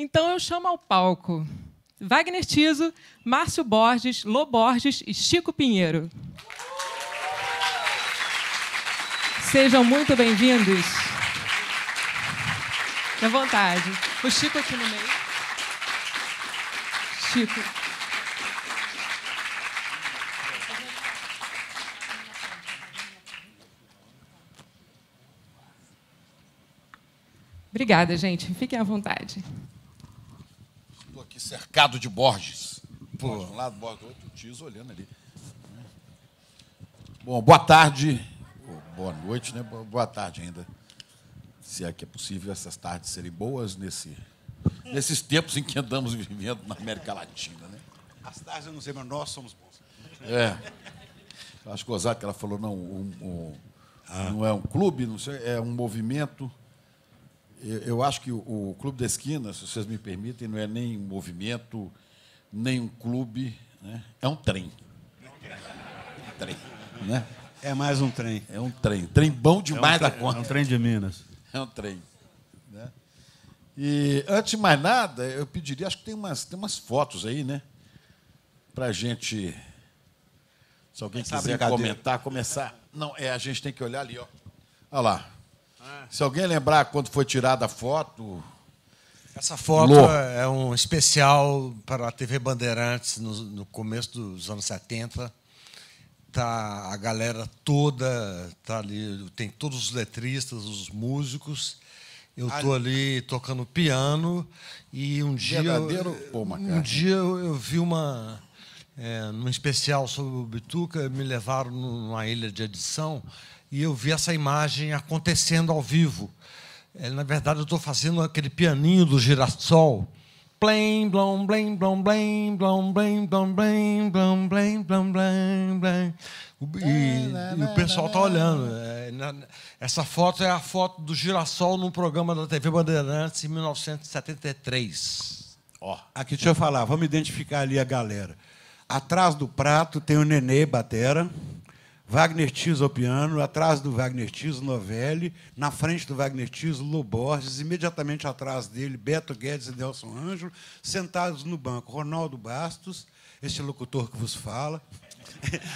Então eu chamo ao palco Wagner Tiso, Márcio Borges, Lô Borges e Chico Pinheiro. Sejam muito bem-vindos. à vontade. O Chico aqui no meio. Chico. Obrigada, gente. Fiquem à vontade aqui cercado de Borges. Pô. Borges de um lado, Borges do outro, o Tiso olhando ali. Bom, boa tarde. Boa noite, né? Boa tarde ainda. Se é que é possível essas tardes serem boas nesse, nesses tempos em que andamos vivendo na América Latina, né? As tardes eu não sei, mas nós somos bons. É. Acho o que ela falou, não, um, um, ah. não é um clube, não sei, é um movimento eu acho que o Clube da Esquina, se vocês me permitem, não é nem um movimento, nem um clube, né? é um trem. trem né? É mais um trem. É um trem. Trem bom demais é um da conta. É um trem de Minas. É um trem. Né? E, antes de mais nada, eu pediria, acho que tem umas, tem umas fotos aí, né? Para a gente. Se alguém quiser comentar, começar. Não, é, a gente tem que olhar ali, ó. Olha lá. É. Se alguém lembrar quando foi tirada a foto. Essa foto Lô. é um especial para a TV Bandeirantes no, no começo dos anos 70. Tá a galera toda tá ali, tem todos os letristas, os músicos. Eu estou ali tocando piano e um dia Verdadeiro um dia eu, eu vi uma é, num especial sobre o Bituca, me levaram numa ilha de edição e eu vi essa imagem acontecendo ao vivo. É, na verdade, eu estou fazendo aquele pianinho do girassol. Blém, blom, blém, blom, blém, blom, blém, blom, blém, blom, blém, blom, blém, E, e o pessoal está olhando. É, essa foto é a foto do girassol num programa da TV Bandeirantes em 1973. Ó. Aqui, deixa eu falar, vamos identificar ali a galera. Atrás do prato tem o Nenê Batera. Wagner Tiso ao piano, atrás do Wagner Tiso, Novelli, na frente do Wagner Tiso, Loborges, imediatamente atrás dele, Beto Guedes e Nelson Ângelo, sentados no banco, Ronaldo Bastos, este locutor que vos fala,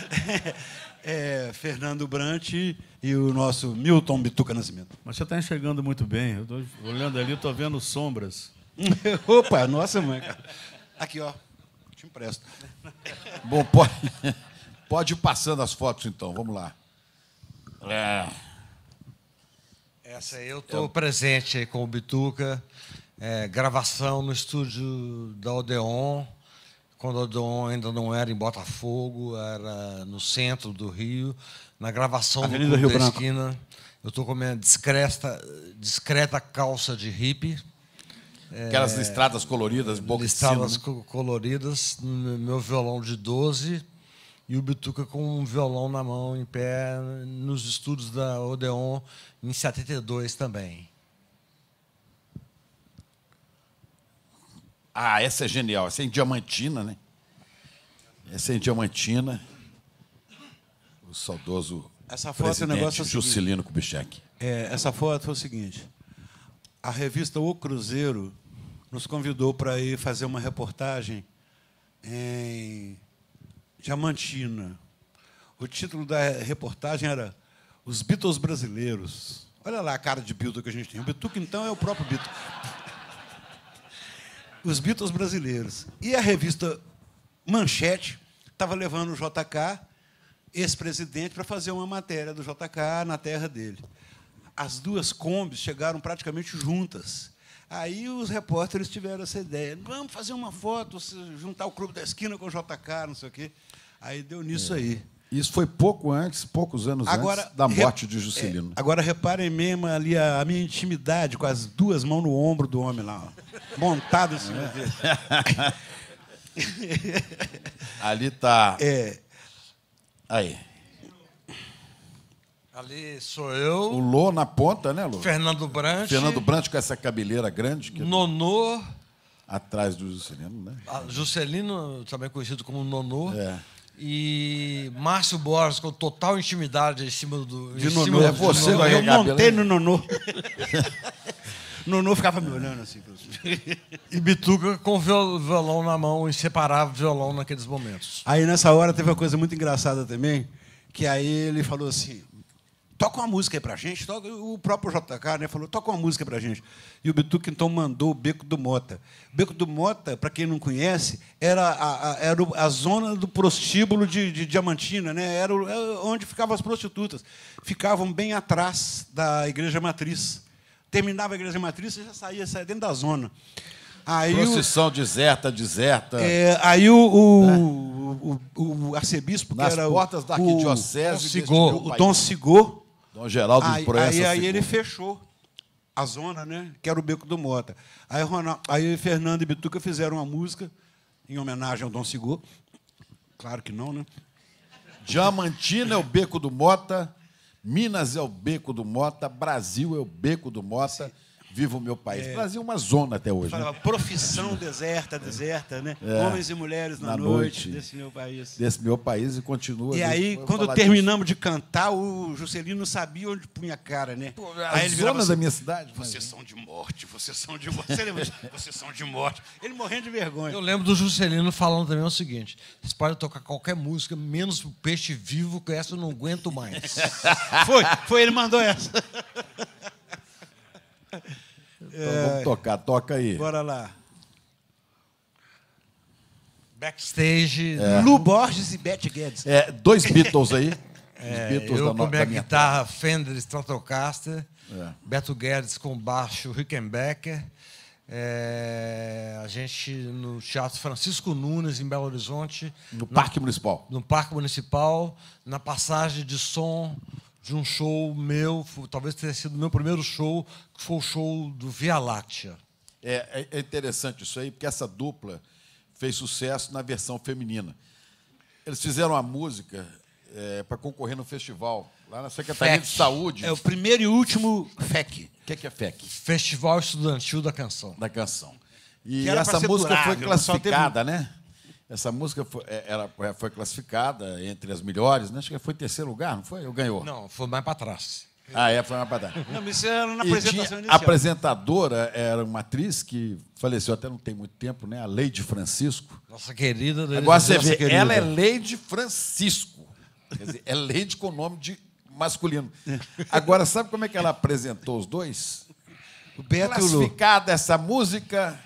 é, Fernando Brant e o nosso Milton Bituca Nascimento. Mas você está enxergando muito bem, eu olhando ali, estou vendo sombras. Opa, nossa mãe, Aqui, ó, te empresto. Bom, pode... Pode ir passando as fotos, então. Vamos lá. É. Essa aí eu estou eu... presente com o Bituca. É, gravação no estúdio da Odeon, quando a Odeon ainda não era em Botafogo, era no centro do Rio. Na gravação Avenida do Rio da Branco. esquina, eu estou com a minha discreta, discreta calça de hippie. Aquelas é, listradas coloridas, boca Listradas né? coloridas, meu violão de 12 e o Bituca com um violão na mão, em pé, nos estudos da Odeon, em 72 também. Ah, essa é genial. Essa é em Diamantina, né? Essa é em Diamantina. O saudoso essa foto é presidente negócio é Juscelino Kubitschek. É, essa foto foi é o seguinte. A revista O Cruzeiro nos convidou para ir fazer uma reportagem em Diamantina. O título da reportagem era Os Beatles Brasileiros. Olha lá a cara de Beatle que a gente tem. O Beatles então, é o próprio Beatle. Os Beatles brasileiros. E a revista Manchete estava levando o JK, ex-presidente, para fazer uma matéria do JK na terra dele. As duas combis chegaram praticamente juntas. Aí os repórteres tiveram essa ideia. Vamos fazer uma foto, juntar o Clube da Esquina com o JK, não sei o quê. Aí deu é. nisso é. aí. Isso foi pouco antes, poucos anos agora, antes da morte de Juscelino. É, agora reparem mesmo ali a, a, minha intimidade com as duas mãos no ombro do homem lá, ó, montado em cima é. dele. ali tá. É. Aí. Ali sou eu. O Lô na ponta, né, Lô? Fernando Brant. Fernando Brant com essa cabeleira grande. Que Nonô. Atrás do Juscelino, né? Ah, Juscelino, também conhecido como Nonô. É e Márcio Borges com total intimidade em cima do. De Nuno, cima é você, Nuno. eu montei no Nuno. Nuno ficava me olhando assim. e Bituca com violão na mão, inseparável violão naqueles momentos. Aí nessa hora teve uma coisa muito engraçada também, que aí ele falou assim: toca uma música aí para a gente. O próprio JK né, falou, toca uma música para a gente. E o Bituca, então, mandou o Beco do Mota. O Beco do Mota, para quem não conhece, era a, a, era a zona do prostíbulo de, de Diamantina, né? era é onde ficavam as prostitutas. Ficavam bem atrás da Igreja Matriz. Terminava a Igreja Matriz e já saía, saía dentro da zona. Aí Procissão o, deserta, deserta. É, aí o, o, né? o, o, o arcebispo, Nas era portas da arquidiocese, o, Cigô, o Dom Sigô, Dom Geraldo aí, de Proença. Aí, aí ele fechou a zona, né? Que era o Beco do Mota. Aí, Ronaldo, aí Fernando e Bituca fizeram uma música em homenagem ao Dom Sigur. Claro que não, né? Diamantina é o Beco do Mota, Minas é o Beco do Mota, Brasil é o Beco do Mota. Sim. Viva o meu país. É. Brasil é uma zona até hoje. Falava, né? profissão deserta, deserta, né? É. Homens e mulheres na, na noite, noite, desse meu país. Desse meu país e continua. E aí, quando terminamos disso. de cantar, o Juscelino sabia onde punha a cara, né? As a aí ele zona assim, da minha cidade. Né? Vocês mas... são de morte, vocês são de morte. Você lembra? vocês são de morte. Ele morrendo de vergonha. Eu lembro do Juscelino falando também o seguinte: vocês podem tocar qualquer música, menos o peixe vivo, que essa eu não aguento mais. foi, foi, ele mandou essa. Então é... vamos tocar, toca aí. Bora lá. Backstage, é. Lu Borges e Beth Guedes. É, dois Beatles aí. Os Beatles é, eu da com minha guitarra Fender Stratocaster, é. Beto Guedes com baixo Rickenbacker. É, a gente no Teatro Francisco Nunes, em Belo Horizonte. No, no Parque Municipal. No Parque Municipal, na passagem de som de um show meu, talvez tenha sido o meu primeiro show, que foi o show do Via Láctea. É, é, é interessante isso aí, porque essa dupla fez sucesso na versão feminina. Eles fizeram a música é, para concorrer no festival, lá na Secretaria FEC. de Saúde. É o primeiro e último FEC. O que é, que é FEC? Festival Estudantil da Canção. Da Canção. E essa música durável, foi classificada, teve... né? Essa música foi, é, era, é, foi classificada entre as melhores, né? acho que foi terceiro lugar, não foi? Ou ganhou? Não, foi mais para trás. Ah, é, foi mais para trás. Não, isso era na apresentação inicial. A apresentadora era uma atriz que faleceu até não tem muito tempo, né? A Leide Francisco. Nossa querida Leide Agora você vê, querida. ela é Leide Francisco. Quer dizer, é lady com nome de masculino. Agora, sabe como é que ela apresentou os dois? Beto Classificada essa música,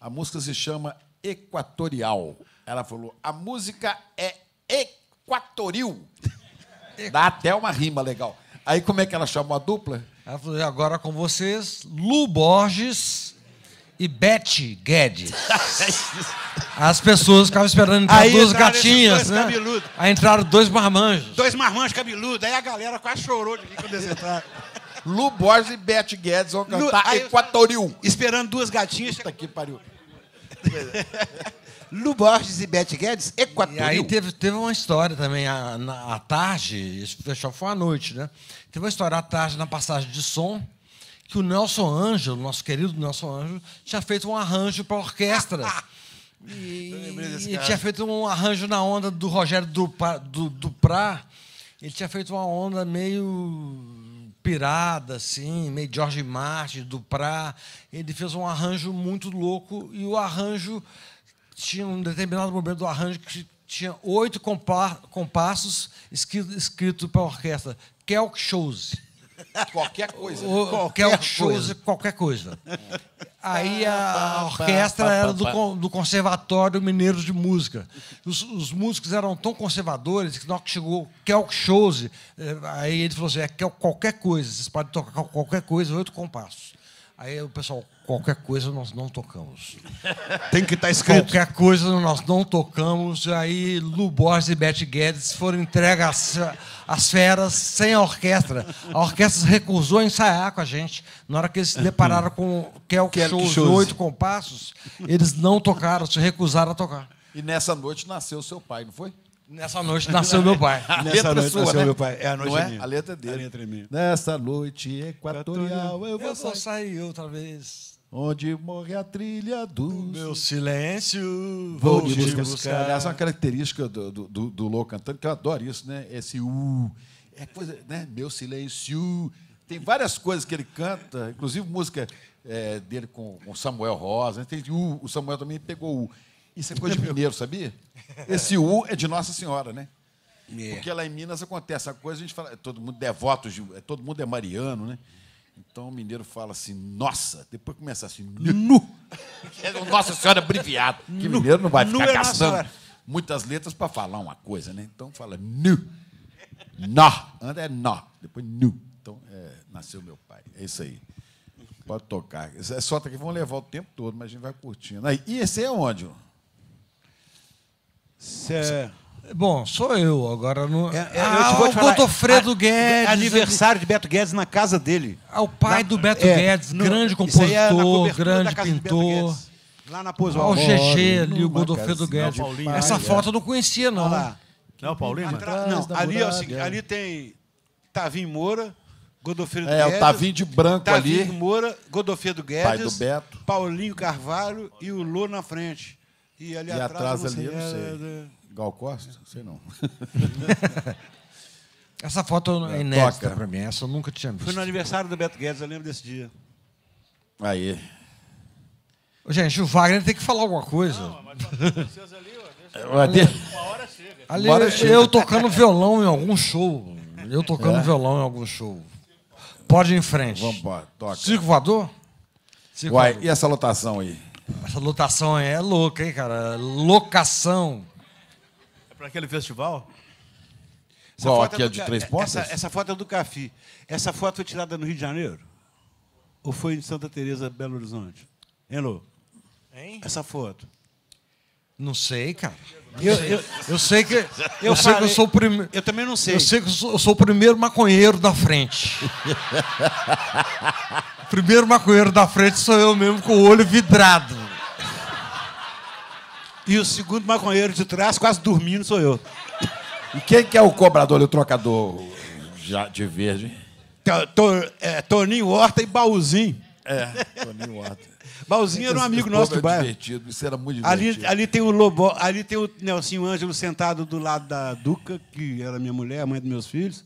a música se chama Equatorial. Ela falou: a música é equatoril. Dá até uma rima legal. Aí como é que ela chamou a dupla? Ela falou: agora com vocês, Lu Borges e Beth Guedes. As pessoas ficavam esperando entrar aí duas gatinhas, né? Cabeludo. Aí entraram dois marmanjos. Dois marmanjos cabeludos. Aí a galera quase chorou de que quando eles entraram. Lu Borges e Beth Guedes vão cantar Equatoril. Esperando duas gatinhas. Puta que pariu. Lu Borges e Beth Guedes, Equatorial. E aí teve, teve uma história também, à tarde, esse festival foi à noite, né? Teve uma história à tarde, na passagem de som, que o Nelson Ângelo, nosso querido Nelson Ângelo, tinha feito um arranjo para orquestra. e, e tinha feito um arranjo na onda do Rogério Duprat. Do, do Prá. ele tinha feito uma onda meio pirada, assim, meio George Martin, Prá. Ele fez um arranjo muito louco e o arranjo tinha um determinado momento do arranjo que tinha oito compassos escrito, escrito para a orquestra. Kelk Shows. Qualquer coisa. Né? O, qualquer Kelk Shows, qualquer coisa. É. Aí a orquestra era do, do Conservatório Mineiro de Música. Os, os, músicos eram tão conservadores que na hora que chegou Kelk Shows, eh, aí ele falou assim, é qualquer coisa, vocês podem tocar qualquer coisa, oito compassos. Aí o pessoal, qualquer coisa nós não tocamos. Tem que estar tá escrito. Qualquer coisa nós não tocamos. Aí Lu Borges e Beth Guedes foram entregues às feras sem a orquestra. A orquestra recusou ensaiar com a gente. Na hora que eles se depararam com o que é Show, os oito compassos, eles não tocaram, se recusaram a tocar. E nessa noite nasceu seu pai, não foi? Nessa noite nasceu meu pai. Nessa noite é sua, nasceu né? meu pai. É a noite Não é? minha. A letra é dele. A letra é minha. Nessa noite equatorial eu vou, eu vou sair outra vez. Onde morre a trilha do. Meu silêncio. Vou, vou te buscar. buscar. Essa é uma característica do, do, do, do Lou cantando, que eu adoro isso, né? Esse U. É coisa, né? Meu silêncio. Tem várias coisas que ele canta, inclusive música é, dele com, com Samuel Rosa. Né? Tem, o, o Samuel também pegou o. Isso é coisa de mineiro, sabia? É. Esse U é de Nossa Senhora, né? É. Porque lá em Minas acontece a coisa, a gente fala, todo mundo devoto, é é, todo mundo é mariano, né? Então o mineiro fala assim, nossa, depois começa assim, nu! nossa Senhora abreviado. Que mineiro não vai ficar nu caçando muitas letras para falar uma coisa, né? Então fala nu. Nó. Anda é nó. Depois nu. Então é, nasceu meu pai. É isso aí. Pode tocar. É só que vão levar o tempo todo, mas a gente vai curtindo. e esse é onde? Ó? Cê... Bom, sou eu, agora não. É, é, ah, eu te ah, o Godofredo Guedes. Aniversário de Beto Guedes na casa dele. É o pai na... do Beto é, Guedes, no... grande é compositor, grande pintor. Lá na Pouso Olha ah, o GG ali, o Godofredo é Guedes. Paulinho, Essa pai, é. foto eu não conhecia, não. Olha lá. Não, Paulinho? Não, ali, assim, ali tem Tavinho Moura, Godofredo é, Guedes. É, o Tavinho de branco Tavinho ali. Tavinho Moura, Godofredo Guedes. Pai do Beto. Paulinho Carvalho e o Lô na frente. E ali e atrás, atrás ali, eu não é, sei. É, é. Gal Costa? Não sei não. Essa foto é inédita para mim, essa eu nunca tinha visto. Foi no aniversário do Beto Guedes, eu lembro desse dia. Aí. Gente, o Wagner tem que falar alguma coisa. Não, mas vocês ali, ó, deixa... uma hora chega. Ali, hora chega. eu tocando violão em algum show. Eu tocando é? violão em algum show. Pode ir em frente. Vamos embora, toca. Circo voador? Circo Uai, voador. e essa lotação aí? Essa lotação é louca, hein, cara? Locação. É para aquele festival? Essa Qual? É aqui é, a de Três Pontas? Essa, essa, foto é do Cafi. Essa foto foi tirada no Rio de Janeiro? Ou foi em Santa Teresa, Belo Horizonte? Hein, Lô? Hein? Essa foto. Não sei, cara. Eu, eu, eu sei que eu, eu sei que eu sou o primeiro. Eu também não sei. Eu sei que eu sou, eu sou o primeiro maconheiro da frente. Primeiro maconheiro da frente sou eu mesmo com o olho vidrado. E o segundo maconheiro de trás, quase dormindo, sou eu. E quem que é o cobrador e o trocador de verde? É, Toninho Horta e Baúzinho. É, Toninho Horta. Baúzinho era um amigo nosso do é bairro. Divertido, isso era muito divertido. Ali, ali tem o Lobo, ali tem o Nelsinho Ângelo sentado do lado da Duca, que era minha mulher, a mãe dos meus filhos.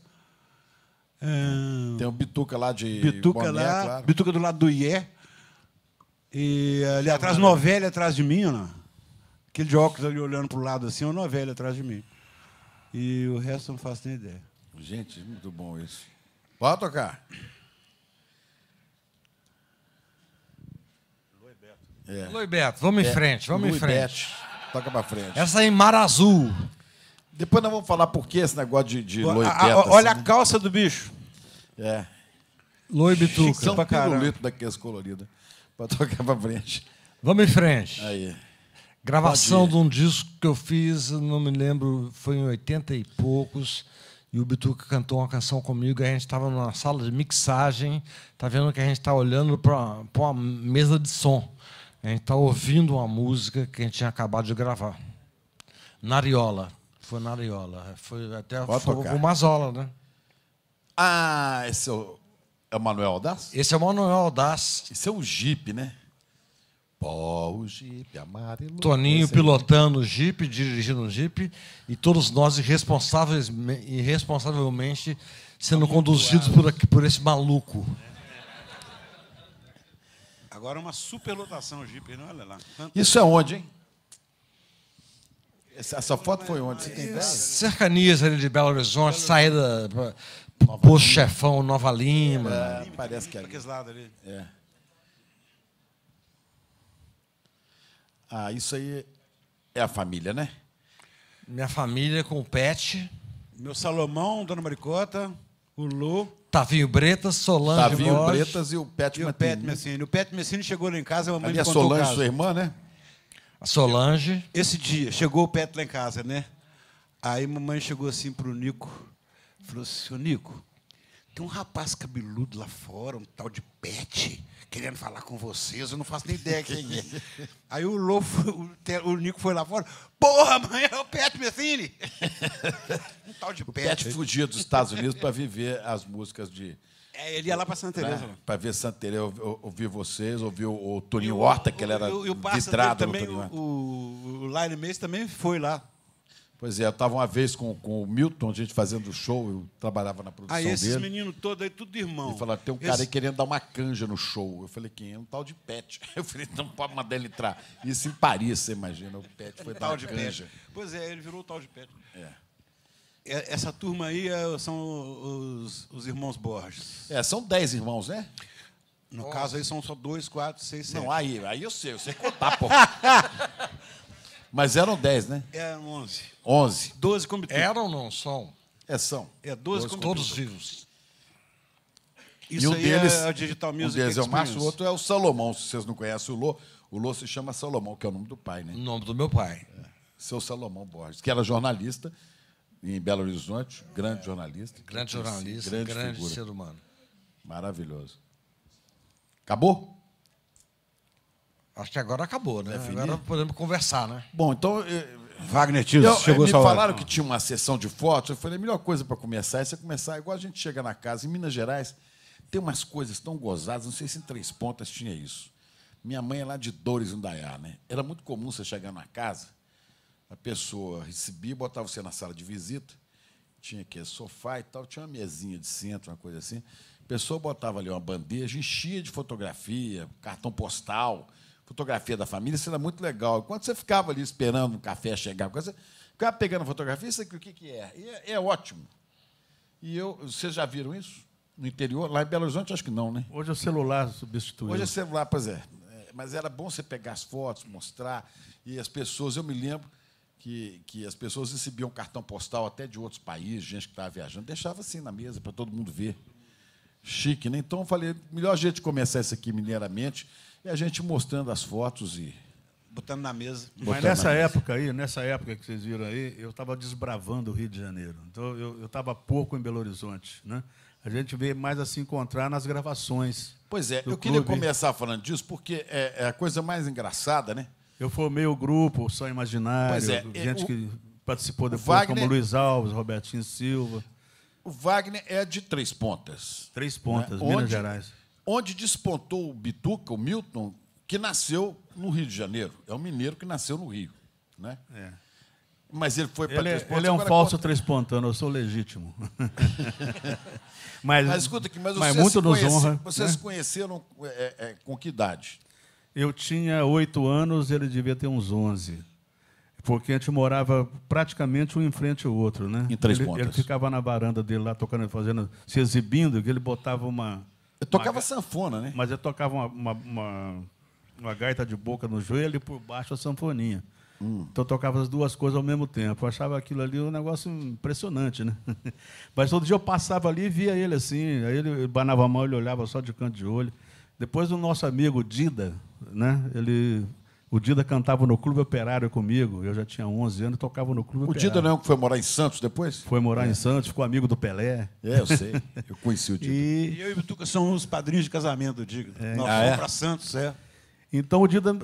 Ah. Tem o Bituca lá de Bituca Boné, lá, claro. Bituca do lado do Ié. E ali atrás, maravilha. novela atrás de mim, né? Aquele de óculos ali olhando para o lado assim, uma novela atrás de mim. E o resto eu não faço nem ideia. Gente, muito bom isso. Pode tocar. É. Beto, vamos é. em frente, vamos em frente. Beto. Toca para frente. Essa é em Mar Azul. Depois nós vamos falar por que esse negócio de, de Beto. Olha assim, a calça né? do bicho. É. Loi Bituca. São pra pirulito daqueles coloridos. Para tocar para frente. Vamos em frente. Aí. Gravação de um disco que eu fiz, não me lembro, foi em 80 e poucos. E o Bituca cantou uma canção comigo. A gente estava numa sala de mixagem. Tá vendo que a gente está olhando para uma mesa de som. A gente está ouvindo uma música que a gente tinha acabado de gravar. Nariola. Foi Nariola. Foi até foi o Mazola, né? Ah, esse é o, é o Manuel Aldaz? Esse é o Manuel Aldaz. Esse é o Jeep, né? Pó, o Jeep amarelo. Toninho pilotando o Jeep, dirigindo o Jeep, e todos nós irresponsáveis, irresponsavelmente sendo conduzidos por, aqui, por esse maluco. Agora é uma superlotação Jeep, não olha é, lá. Tanto Isso é onde, hein? Essa, foto foi onde? Você tem Cercanias ali de Belo Horizonte, saída Nova Poço Lima. Chefão, Nova Lima. É, Lima é, parece que é. Aqueles lados ali. É. Ah, isso aí é a família, né? Minha família com o Pet. Meu Salomão, Dona Maricota, o Lu. Tavinho Bretas, Solange Tavinho Borges, Bretas e o Pet e o Pet Messini. O Pet Messini chegou lá em casa, a mamãe Ali a é Solange, sua irmã, né? A Solange. Esse dia, chegou o Pet lá em casa, né? Aí mamãe chegou assim para o Nico. Falou assim, seu Nico, tem um rapaz cabeludo lá fora, um tal de Pet, querendo falar com vocês, eu não faço nem ideia quem é. Aí o Lô, o, o, Nico foi lá fora, porra, mãe, é o Pet Messini! Um tal de o Pet. Pet fugia dos Estados Unidos para viver as músicas de. É, ele ia lá para Santa Teresa. Né, para ver Santa Teresa, ouvir vocês, ouvir o, o Toninho Horta, que ele era e o, e o vidrado também, no Toninho Horta. O, o Lionel Mace também foi lá Pois é, eu estava uma vez com, com o Milton, a gente fazendo show, eu trabalhava na produção aí, esses dele. esses meninos todos aí, tudo irmão. Ele falou, ah, tem um cara Esse... aí querendo dar uma canja no show. Eu falei, quem? É um tal de Pet. Eu falei, não pode mandar ele entrar. Isso em Paris, você imagina, o Pet foi tal de canja. Pet. Pois é, ele virou o tal de Pet. É. é essa turma aí é, são os, os, irmãos Borges. É, são dez irmãos, né? No oh. caso aí são só dois, quatro, seis, sete. Não, aí, aí eu sei, eu sei contar, porra. Mas eram 10, né? Eram 11. 11. 12 comitês. Eram ou não são? É, são. É, 12, comitês. Todos vivos. Isso e um é deles, é o Digital Music um deles é o Márcio, o outro é o Salomão. Se vocês não conhecem o Lô, o Lô se chama Salomão, que é o nome do pai, né? O nome do meu pai. É. Seu Salomão Borges, que era jornalista em Belo Horizonte, grande é. jornalista. Grande jornalista, grande, grande ser humano. Maravilhoso. Acabou? Acho que agora acabou, né? Agora podemos conversar, né? Bom, então. Eh, Wagner Tios, eu, eh, chegou me falaram hora. que tinha uma sessão de fotos. Eu falei, a melhor coisa para começar é você começar. Igual a gente chega na casa, em Minas Gerais, tem umas coisas tão gozadas. Não sei se em Três Pontas tinha isso. Minha mãe é lá de Dores, no né? Era muito comum você chegar na casa, a pessoa recebia, botava você na sala de visita, tinha aqui é sofá e tal, tinha uma mesinha de centro, uma coisa assim. A pessoa botava ali uma bandeja, enchia de fotografia, cartão postal fotografia da família, isso era muito legal. Enquanto você ficava ali esperando o café chegar, você ficava pegando fotografia, isso aqui, o que, que é? E é, é ótimo. E eu, vocês já viram isso? No interior, lá em Belo Horizonte, acho que não, né? Hoje é o celular substituído. Hoje é celular, pois é. é. Mas era bom você pegar as fotos, mostrar. E as pessoas, eu me lembro, que, que, as pessoas recebiam cartão postal até de outros países, gente que estava viajando, deixava assim na mesa para todo mundo ver. Chique, né? Então eu falei, melhor jeito de começar isso aqui mineiramente e a gente mostrando as fotos e. Botando na mesa. Botando Mas nessa época mesa. aí, nessa época que vocês viram aí, eu estava desbravando o Rio de Janeiro. Então eu estava pouco em Belo Horizonte. Né? A gente veio mais a se encontrar nas gravações. Pois é, eu clube. queria começar falando disso, porque é, é, a coisa mais engraçada, né? Eu formei o grupo, só imaginário, pois é, é, gente o... que participou depois, Wagner... como Luiz Alves, Robertinho Silva. O Wagner é de três pontas. Três pontas, né? Minas Onde... Gerais onde despontou o Bituca, o Milton, que nasceu no Rio de Janeiro. É um mineiro que nasceu no Rio. Né? É. Mas ele foi para ele, é- três pontos. Ele é um falso conta... três pontano, eu sou legítimo. mas, mas, escuta aqui, mas, mas muito nos conhece, honra. Vocês né? se conheceram é, é, com que idade? Eu tinha oito anos, ele devia ter uns onze. Porque a gente morava praticamente um em frente ao outro, né? Em três ele, pontas. Ele ficava na varanda dele lá tocando, fazendo, se exibindo, que ele botava uma, eu tocava uma... sanfona, né? Mas eu tocava uma, uma, uma, uma gaita de boca no joelho e por baixo a sanfoninha. Hum. Então eu tocava as duas coisas ao mesmo tempo. Eu achava aquilo ali um negócio impressionante, né? Mas todo dia eu passava ali e via ele assim. Aí ele banava a mão, ele olhava só de canto de olho. Depois o nosso amigo Dida, né? Ele o Dida cantava no Clube Operário comigo. Eu já tinha 11 anos e tocava no Clube o Operário. O Dida não que foi morar em Santos depois? Foi morar é. em Santos, ficou amigo do Pelé. É, eu sei. Eu conheci o Dida. E, e eu e o Tuca somos os padrinhos de casamento do Dida. É. Nós ah, fomos é? para Santos, é. Então o Dida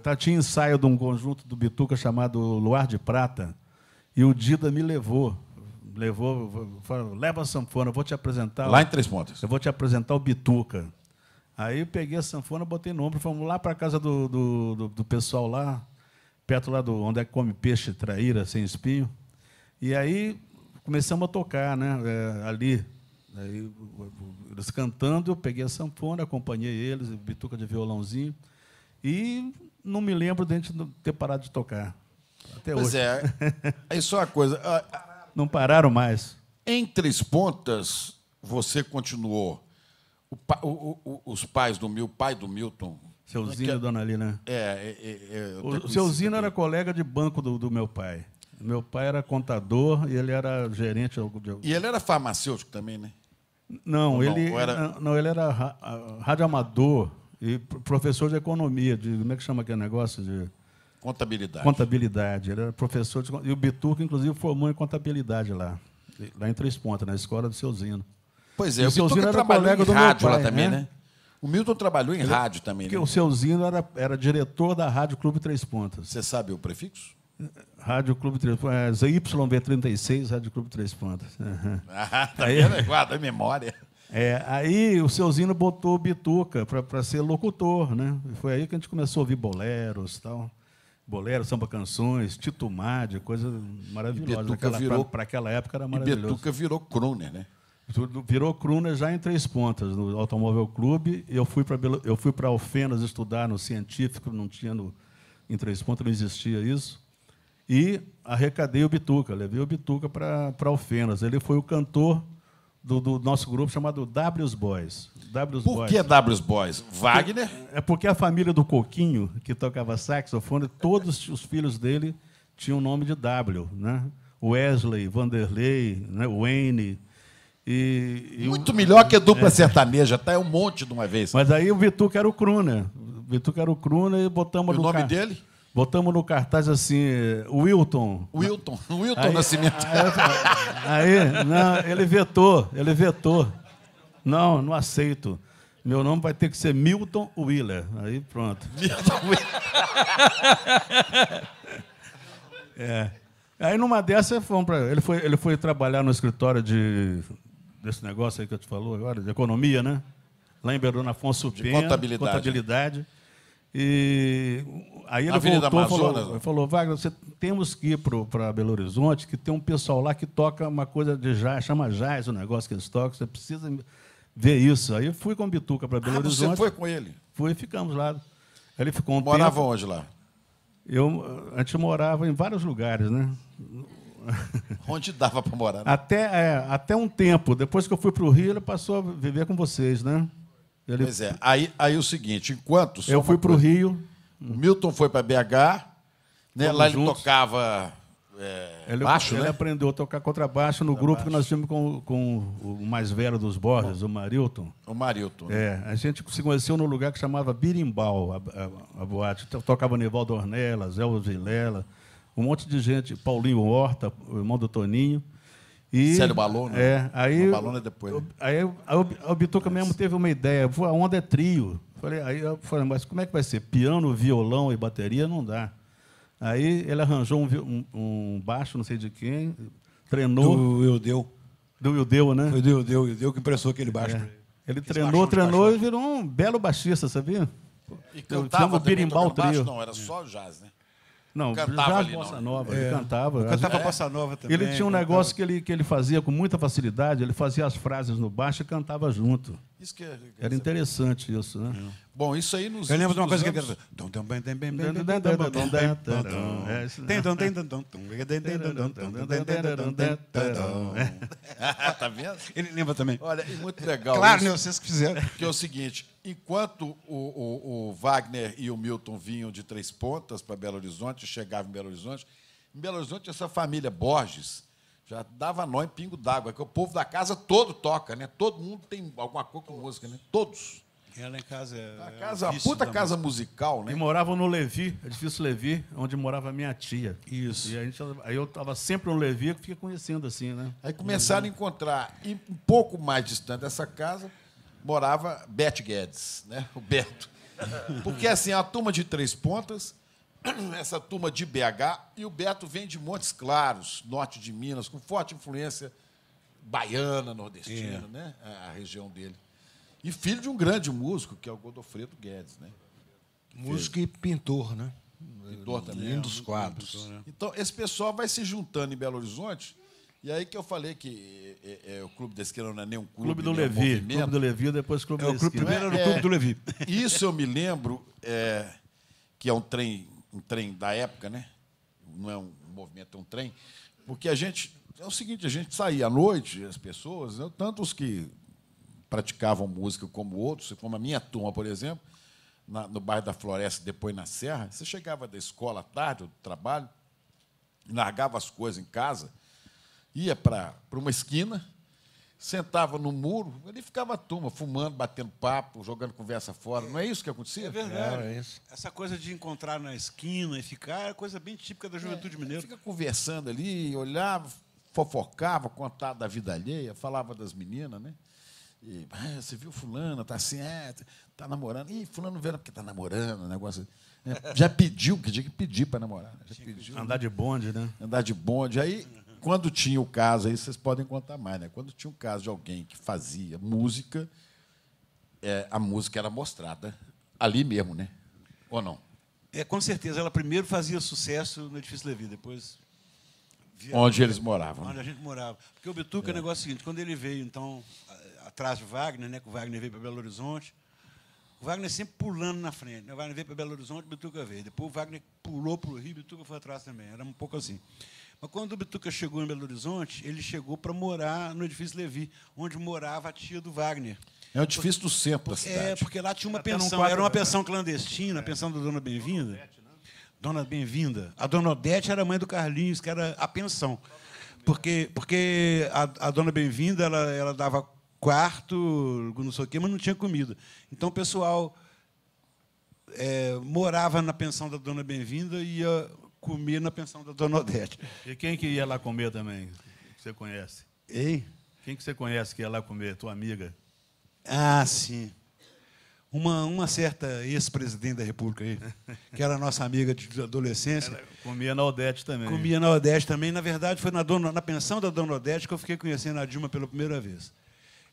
tá, tinha ensaio de um conjunto do Bituca chamado Luar de Prata. E o Dida me levou. Levou, falou, leva a sanfona, eu vou te apresentar. Lá em Três Pontas. Eu vou te apresentar o Bituca. Aí eu peguei a sanfona, botei no ombro, fomos lá para a casa do, do, do, do, pessoal lá, perto lá do onde é que come peixe, traíra, sem espinho. E aí começamos a tocar, né? É, ali. Aí, eles cantando, eu peguei a sanfona, acompanhei eles, bituca de violãozinho. E não me lembro de a gente ter parado de tocar. Até pois hoje. é. Aí só uma coisa. Ah, não pararam mais. Entre as pontas, você continuou o, o, os pais do meu pai do Milton. Seu é Zino e é- Dona Lina. Né? É, é, é, é o seu Zino era colega de banco do, do meu pai. Meu pai era contador e ele era gerente de... E ele era farmacêutico também, né? Não, ele era... não, ele era radioamador e professor de economia, de como é que chama aquele negócio de contabilidade. Contabilidade. Ele era professor de e o Biturco inclusive formou em contabilidade lá, lá em Três Pontas, na escola do seu Zino. Pois é, o Milton era colega do rádio pai, lá também, né? né? O Milton trabalhou em Ele, é rádio também. Porque né? o Seuzinho era, era diretor da Rádio Clube Três Pontas. Você sabe o prefixo? Rádio Clube Três Pontas. É, 36 Rádio Clube Três Pontas. Uhum. Ah, tá aí, vendo? Guarda a memória. É, aí o Zino botou Bituca para ser locutor, né? Foi aí que a gente começou a ouvir boleros tal. Bolero, samba canções, Tito Madi, coisa maravilhosa. Para aquela época era maravilhoso. E Betuca virou Kroner, né? Virou Cruna já em Três Pontas, no Automóvel Clube. Eu fui para eu fui para Alfenas estudar no científico, não tinha no... em Três Pontas, não existia isso. E arrecadei o Bituca, levei o Bituca para Alfenas. Ele foi o cantor do, do, nosso grupo chamado W's Boys. W's Por Boys. que W's Boys? Wagner? É porque a família do Coquinho, que tocava saxofone, todos os filhos dele tinham o nome de W. Né? Wesley, Vanderlei, né? Wayne e, e Muito o... melhor que a dupla é. sertaneja, tá? É um monte de uma vez. Mas aí o Vituca era o Crooner. Vituca era o Crooner e botamos e no. O nome car... dele? Botamos no cartaz assim, Wilton. Eh, Wilton, Wilton aí, Nascimento. Aí, aí, não, ele vetou, ele vetou. Não, não aceito. Meu nome vai ter que ser Milton Wheeler. Aí pronto. Milton Wheeler. é. Aí numa dessas ele foi ele foi trabalhar no escritório de desse negócio aí que eu te falou agora, de economia, né? Lá em Bernardo Afonso Pena, contabilidade. Né? contabilidade. E aí ele Avenida voltou Amazonas, falou, ele falou, Wagner, você temos que ir para Belo Horizonte, que tem um pessoal lá que toca uma coisa de jazz, chama jazz o negócio que eles tocam, você precisa ver isso. Aí eu fui com o Bituca para Belo ah, Horizonte. Você foi com ele? Fui, ficamos lá. Ele ficou um Morava tempo. onde lá? Eu, a gente morava em vários lugares, né? Onde dava para morar. Né? Até, é, até um tempo. Depois que eu fui para o Rio, ele passou a viver com vocês, né? Ele... Pois é. Aí, aí o seguinte, enquanto... Eu fui para o Rio. O Milton foi para BH. Né? Lá juntos. ele tocava... É, ele, baixo, ele né? aprendeu a tocar contrabaixo no grupo baixo. que nós tínhamos com, com o mais velho dos Borges, Bom, o Marilton. O Marilton. Né? É, a gente se conheceu num lugar que chamava Birimbau, a, a, a boate. Tocava Nivaldo Ornelas, Elvis Vilela um monte de gente, Paulinho Horta, o irmão do Toninho. E, Sério, né? é, Balona? É, aí. Balona depois. Né? Aí a Bituca mesmo teve uma ideia, a onda é trio. Falei, aí eu falei, mas como é que vai ser? Piano, violão e bateria não dá. Aí ele arranjou um, um, baixo, não sei de quem, treinou. Do Wildeu. Do Wildeu, né? Foi do Wildeu, Wildeu que impressou aquele baixo. É. Ele, treinou, treinou e virou um belo baixista, sabia? E cantava o trio. não, era só jazz, né? Não, cantava já ali, Bossa Nova, é. ele cantava. Eu cantava é. Bossa Nova também. Ele tinha um negócio que ele, que ele fazia com muita facilidade, ele fazia as frases no baixo e cantava junto. Isso que é, Era interessante isso, né? Bom, isso aí nos. Eu lembro de uma coisa anos... que era. tá vendo? Ele lembra também. Olha, muito legal. Claro, né, vocês que fizeram. Que é o seguinte: enquanto o, o, o Wagner e o Milton vinham de Três Pontas para Belo Horizonte, chegavam em Belo Horizonte, em Belo Horizonte, essa família Borges já dava nó em pingo d'água, que o povo da casa todo toca, né? Todo mundo tem alguma coisa com música, né? Todos. Ela é, em casa é. A é casa, a puta casa musical, né? E moravam no Levi, edifício é Levi, onde morava a minha tia. Isso. E a gente, aí eu estava sempre no Levi, que fiquei conhecendo assim, né? Aí começaram a encontrar, e um pouco mais distante dessa casa, morava Bete Guedes, né? O Beto. Porque assim, a turma de três pontas essa turma de BH, e o Beto vem de Montes Claros, norte de Minas, com forte influência baiana, nordestina, é. né? É a região dele. E filho de um grande músico, que é o Godofredo Guedes. Né? Músico e pintor, né? Pintor também. Lindos é, quadros. Né? Então, esse pessoal vai se juntando em Belo Horizonte. E aí que eu falei que é, é, é o Clube da Esquina não é nem um clube. Clube do Levi. Um clube do Levi, depois Clube é, da Esquina. Primeiro era o Clube do Levi. Isso eu me lembro, que é um trem um trem da época, né? Não é um movimento, é um trem. Porque a gente. É o seguinte, a gente saía à noite, as pessoas, né? tanto os que praticavam música como outros, como a minha turma, por exemplo, na, no bairro da Floresta, depois na Serra, você chegava da escola à tarde, ou do trabalho, largava as coisas em casa, ia para uma esquina, sentava no muro, ali ficava a turma, fumando, batendo papo, jogando conversa fora. Não é isso que acontecia? É verdade. É, é Essa coisa de encontrar na esquina e ficar é coisa bem típica da juventude é, mineira. Fica conversando ali, olhava, fofocava, contava da vida alheia, falava das meninas, né? E, ah, você viu fulano tá assim, é, tá namorando. Ih, fulano vendo porque tá namorando, negócio assim. é, Já pediu, que tinha que pedir para namorar. Né? Já pediu. Andar né? de bonde, né? Andar de bonde. Aí quando tinha o caso, aí vocês podem contar mais, né? Quando tinha o caso de alguém que fazia música, é, a música era mostrada ali mesmo, né? Ou não? É, com certeza. Ela primeiro fazia sucesso no Edifício Levi, depois. onde a... eles moravam. Onde né? a gente morava. Porque o Bituca, é. o negócio é o seguinte: quando ele veio, então, atrás de Wagner, né, que o Wagner veio para Belo Horizonte, o Wagner sempre pulando na frente. Né? O Wagner veio para Belo Horizonte, o Bituca veio. Depois o Wagner pulou para o Rio, o Bituca foi atrás também. Era um pouco assim. Mas quando o Bituca chegou em Belo Horizonte, ele chegou para morar no edifício Levi, onde morava a tia do Wagner. É o edifício do centro da é, cidade. É, porque lá tinha uma pensão, quadro, era uma pensão clandestina, a é. pensão da Dona Bem-vinda. Né? Dona Bem-vinda. A Dona Odete era mãe do Carlinhos, que era a pensão. Porque, porque a, a Dona Bem-vinda ela, ela dava quarto, não sei o quê, mas não tinha comida. Então o pessoal é, morava na pensão da Dona Bem-vinda e ia comi na pensão da Dona Odete. E quem que ia lá comer também? Que você conhece? Hein? Quem que você conhece que ia lá comer? Tua amiga? Ah, sim. Uma, uma certa ex-presidente da República aí, que era nossa amiga de adolescência. Ela comia na Odete também. Comia na Odete também. Na verdade, foi na, dona, na pensão da Dona Odete que eu fiquei conhecendo a Dilma pela primeira vez.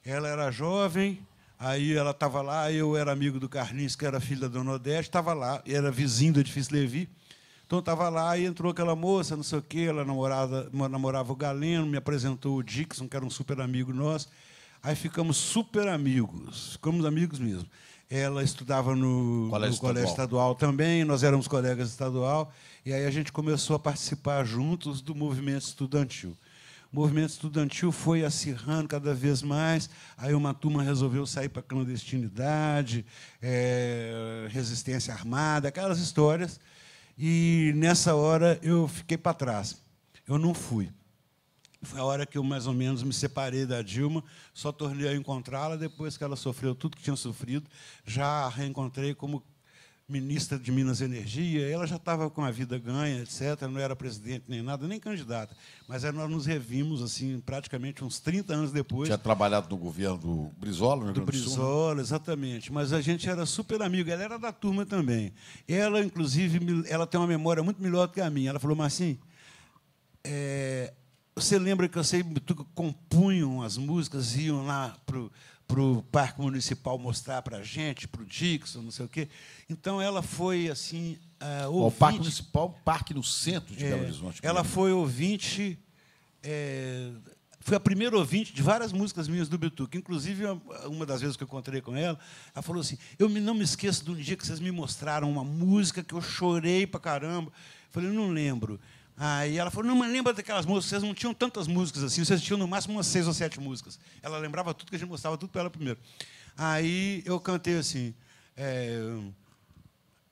Ela era jovem, Aí ela estava lá, eu era amigo do Carlinhos, que era filho da Dona Odete, estava lá, era vizinho do edifício Levi. Então estava lá e entrou aquela moça, não sei o quê, ela namorada, namorava o Galeno, me apresentou o Dixon, que era um super amigo nosso. Aí ficamos super amigos, ficamos amigos mesmo. Ela estudava no colégio, no estadual. colégio estadual também, nós éramos colegas estadual, e aí a gente começou a participar juntos do movimento estudantil. O movimento estudantil foi acirrando cada vez mais. Aí uma turma resolveu sair para clandestinidade, é, resistência armada, aquelas histórias. E nessa hora eu fiquei para trás. Eu não fui. Foi a hora que eu mais ou menos me separei da Dilma, só tornei a encontrá-la depois que ela sofreu tudo que tinha sofrido, já a reencontrei como ministra de Minas Energia, ela já estava com a vida ganha, etc., não era presidente nem nada, nem candidata. Mas aí nós nos revimos, assim, praticamente uns 30 anos depois. Tinha trabalhado no governo do Brizola, no Do né? Brizola, exatamente. Mas a gente era super amigo, ela era da turma também. Ela, inclusive, ela tem uma memória muito melhor do que a minha. Ela falou, assim: é, você lembra que eu sei que compunham as músicas, iam lá para para o Parque Municipal mostrar para a gente, para o Dixon, não sei o quê. Então, ela foi assim. Uh, o Parque Municipal, parque no centro de é, Belo Horizonte. Ela foi ouvinte. É, foi a primeira ouvinte de várias músicas minhas do Bituque. Inclusive, uma das vezes que eu encontrei com ela, ela falou assim: Eu não me esqueço de um dia que vocês me mostraram uma música que eu chorei para caramba. Eu falei, não lembro. Aí ela falou: Não, mas lembra daquelas músicas? Vocês não tinham tantas músicas assim, vocês tinham no máximo umas seis ou sete músicas. Ela lembrava tudo que a gente mostrava tudo para ela primeiro. Aí eu cantei assim: é,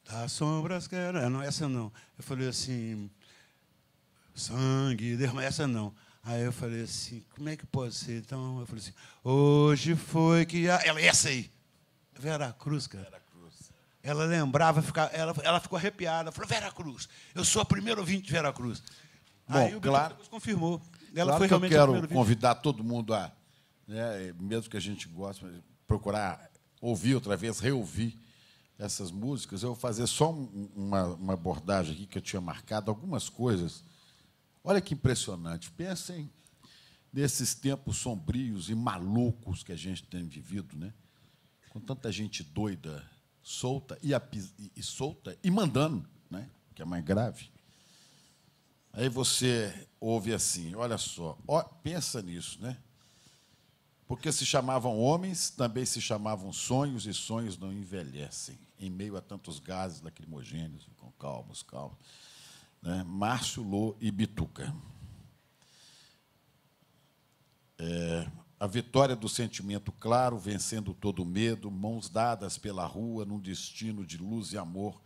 Das tá sombras era Não, essa não. Eu falei assim: Sangue, derrama. Essa não. Aí eu falei assim: Como é que pode ser? Então eu falei assim: Hoje foi que. A... Ela, essa aí. Cruz, cara. Cruz. Ela lembrava, ela, ela ficou arrepiada. Falou, Vera Cruz, eu sou a primeira ouvinte de Vera Cruz. Bom, Aí o claro, Cruz confirmou. Ela claro foi realmente que eu quero convidar todo mundo a, né, mesmo que a gente goste, procurar ouvir outra vez, reouvir essas músicas. Eu vou fazer só uma, uma abordagem aqui que eu tinha marcado, algumas coisas. Olha que impressionante. Pensem nesses tempos sombrios e malucos que a gente tem vivido, né? com tanta gente doida solta e, e solta e mandando, né? que é mais grave. Aí você ouve assim, olha só, ó, pensa nisso, né? Porque se chamavam homens, também se chamavam sonhos, e sonhos não envelhecem. Em meio a tantos gases lacrimogêneos, com calmos, calmos. Né? Márcio Lô e Bituca. É, a vitória do sentimento claro, vencendo todo medo, mãos dadas pela rua, num destino de luz e amor.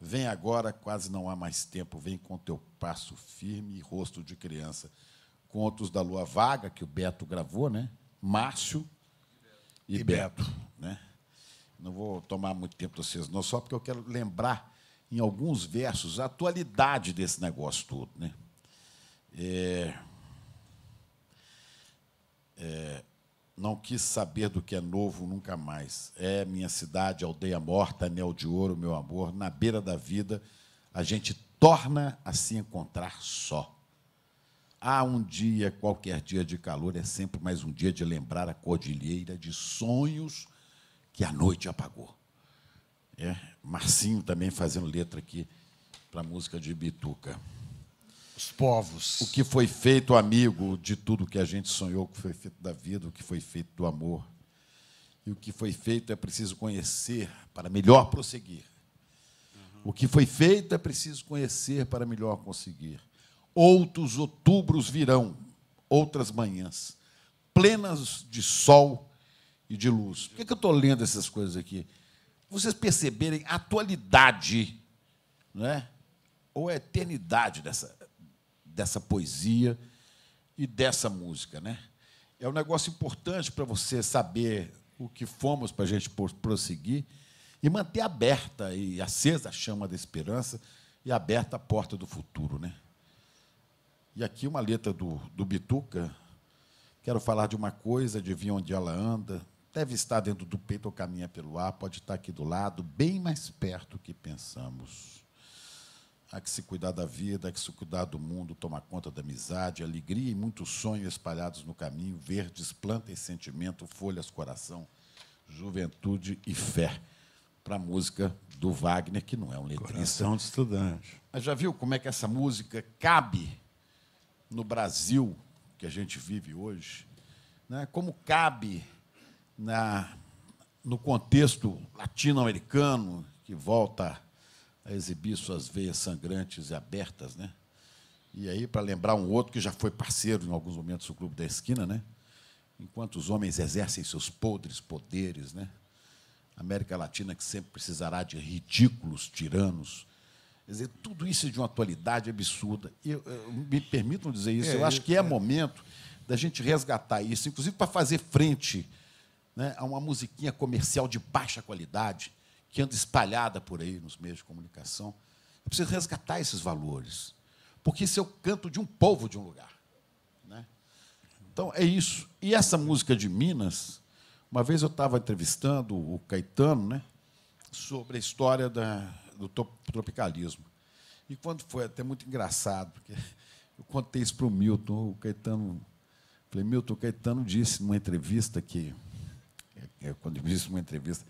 Vem agora, quase não há mais tempo, vem com teu passo firme e rosto de criança. Contos da Lua Vaga, que o Beto gravou, né? Márcio e, e Beto. Beto. né? Não vou tomar muito tempo de vocês, não, só porque eu quero lembrar, em alguns versos, a atualidade desse negócio todo. Né? É é, não quis saber do que é novo nunca mais. É minha cidade, aldeia morta, anel de ouro, meu amor, na beira da vida, a gente torna a se encontrar só. Há um dia, qualquer dia de calor, é sempre mais um dia de lembrar a cordilheira de sonhos que a noite apagou. É, Marcinho também fazendo letra aqui para a música de Bituca os povos. O que foi feito, amigo, de tudo que a gente sonhou, o que foi feito da vida, o que foi feito do amor. E o que foi feito é preciso conhecer para melhor prosseguir. Uhum. O que foi feito é preciso conhecer para melhor conseguir. Outros outubros virão, outras manhãs, plenas de sol e de luz. Por que, é que eu estou lendo essas coisas aqui? Vocês perceberem a atualidade, não é? ou a eternidade dessa, dessa poesia e dessa música, né? É um negócio importante para você saber o que fomos para a gente prosseguir e manter aberta e acesa a chama da esperança e aberta a porta do futuro, né? E aqui uma letra do, do Bituca. Quero falar de uma coisa, de vir onde ela anda. Deve estar dentro do peito ou caminha pelo ar, pode estar aqui do lado, bem mais perto do que pensamos. Há que se cuidar da vida, há que se cuidar do mundo, tomar conta da amizade, alegria e muito sonho espalhados no caminho, verdes, plantas, sentimento, folhas, coração, juventude e fé. Para a música do Wagner, que não é um letrista. Coração de estudante. Mas já viu como é que essa música cabe no Brasil que a gente vive hoje? Né? Como cabe na, no contexto latino-americano que volta a exibir suas veias sangrantes e abertas, né? E aí, para lembrar um outro que já foi parceiro em alguns momentos do Clube da Esquina, né? Enquanto os homens exercem seus podres poderes, né? América Latina que sempre precisará de ridículos tiranos. Quer dizer, tudo isso é de uma atualidade absurda. Eu, eu me permitam dizer isso, é, eu acho que é, é momento da gente resgatar isso, inclusive para fazer frente né, a uma musiquinha comercial de baixa qualidade, que anda espalhada por aí nos meios de comunicação. Eu preciso resgatar esses valores, porque esse é o canto de um povo de um lugar. Né? Então, é isso. E essa música de Minas, uma vez eu estava entrevistando o Caetano né, sobre a história da, do tropicalismo. E quando foi, até muito engraçado, porque eu contei isso para o Milton, o Caetano. Falei, Milton, o Caetano disse numa entrevista que. É, é, quando disse numa entrevista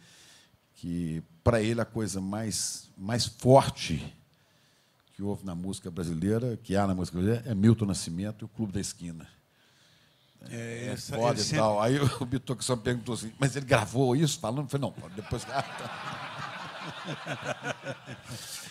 que para ele a coisa mais, mais forte que houve na música brasileira, que há na música brasileira, é Milton Nascimento e o Clube da Esquina. É, é ele, é foda e sempre... tal. Aí o Bitoque só perguntou assim, mas ele gravou isso falando? Eu falei, não, depois.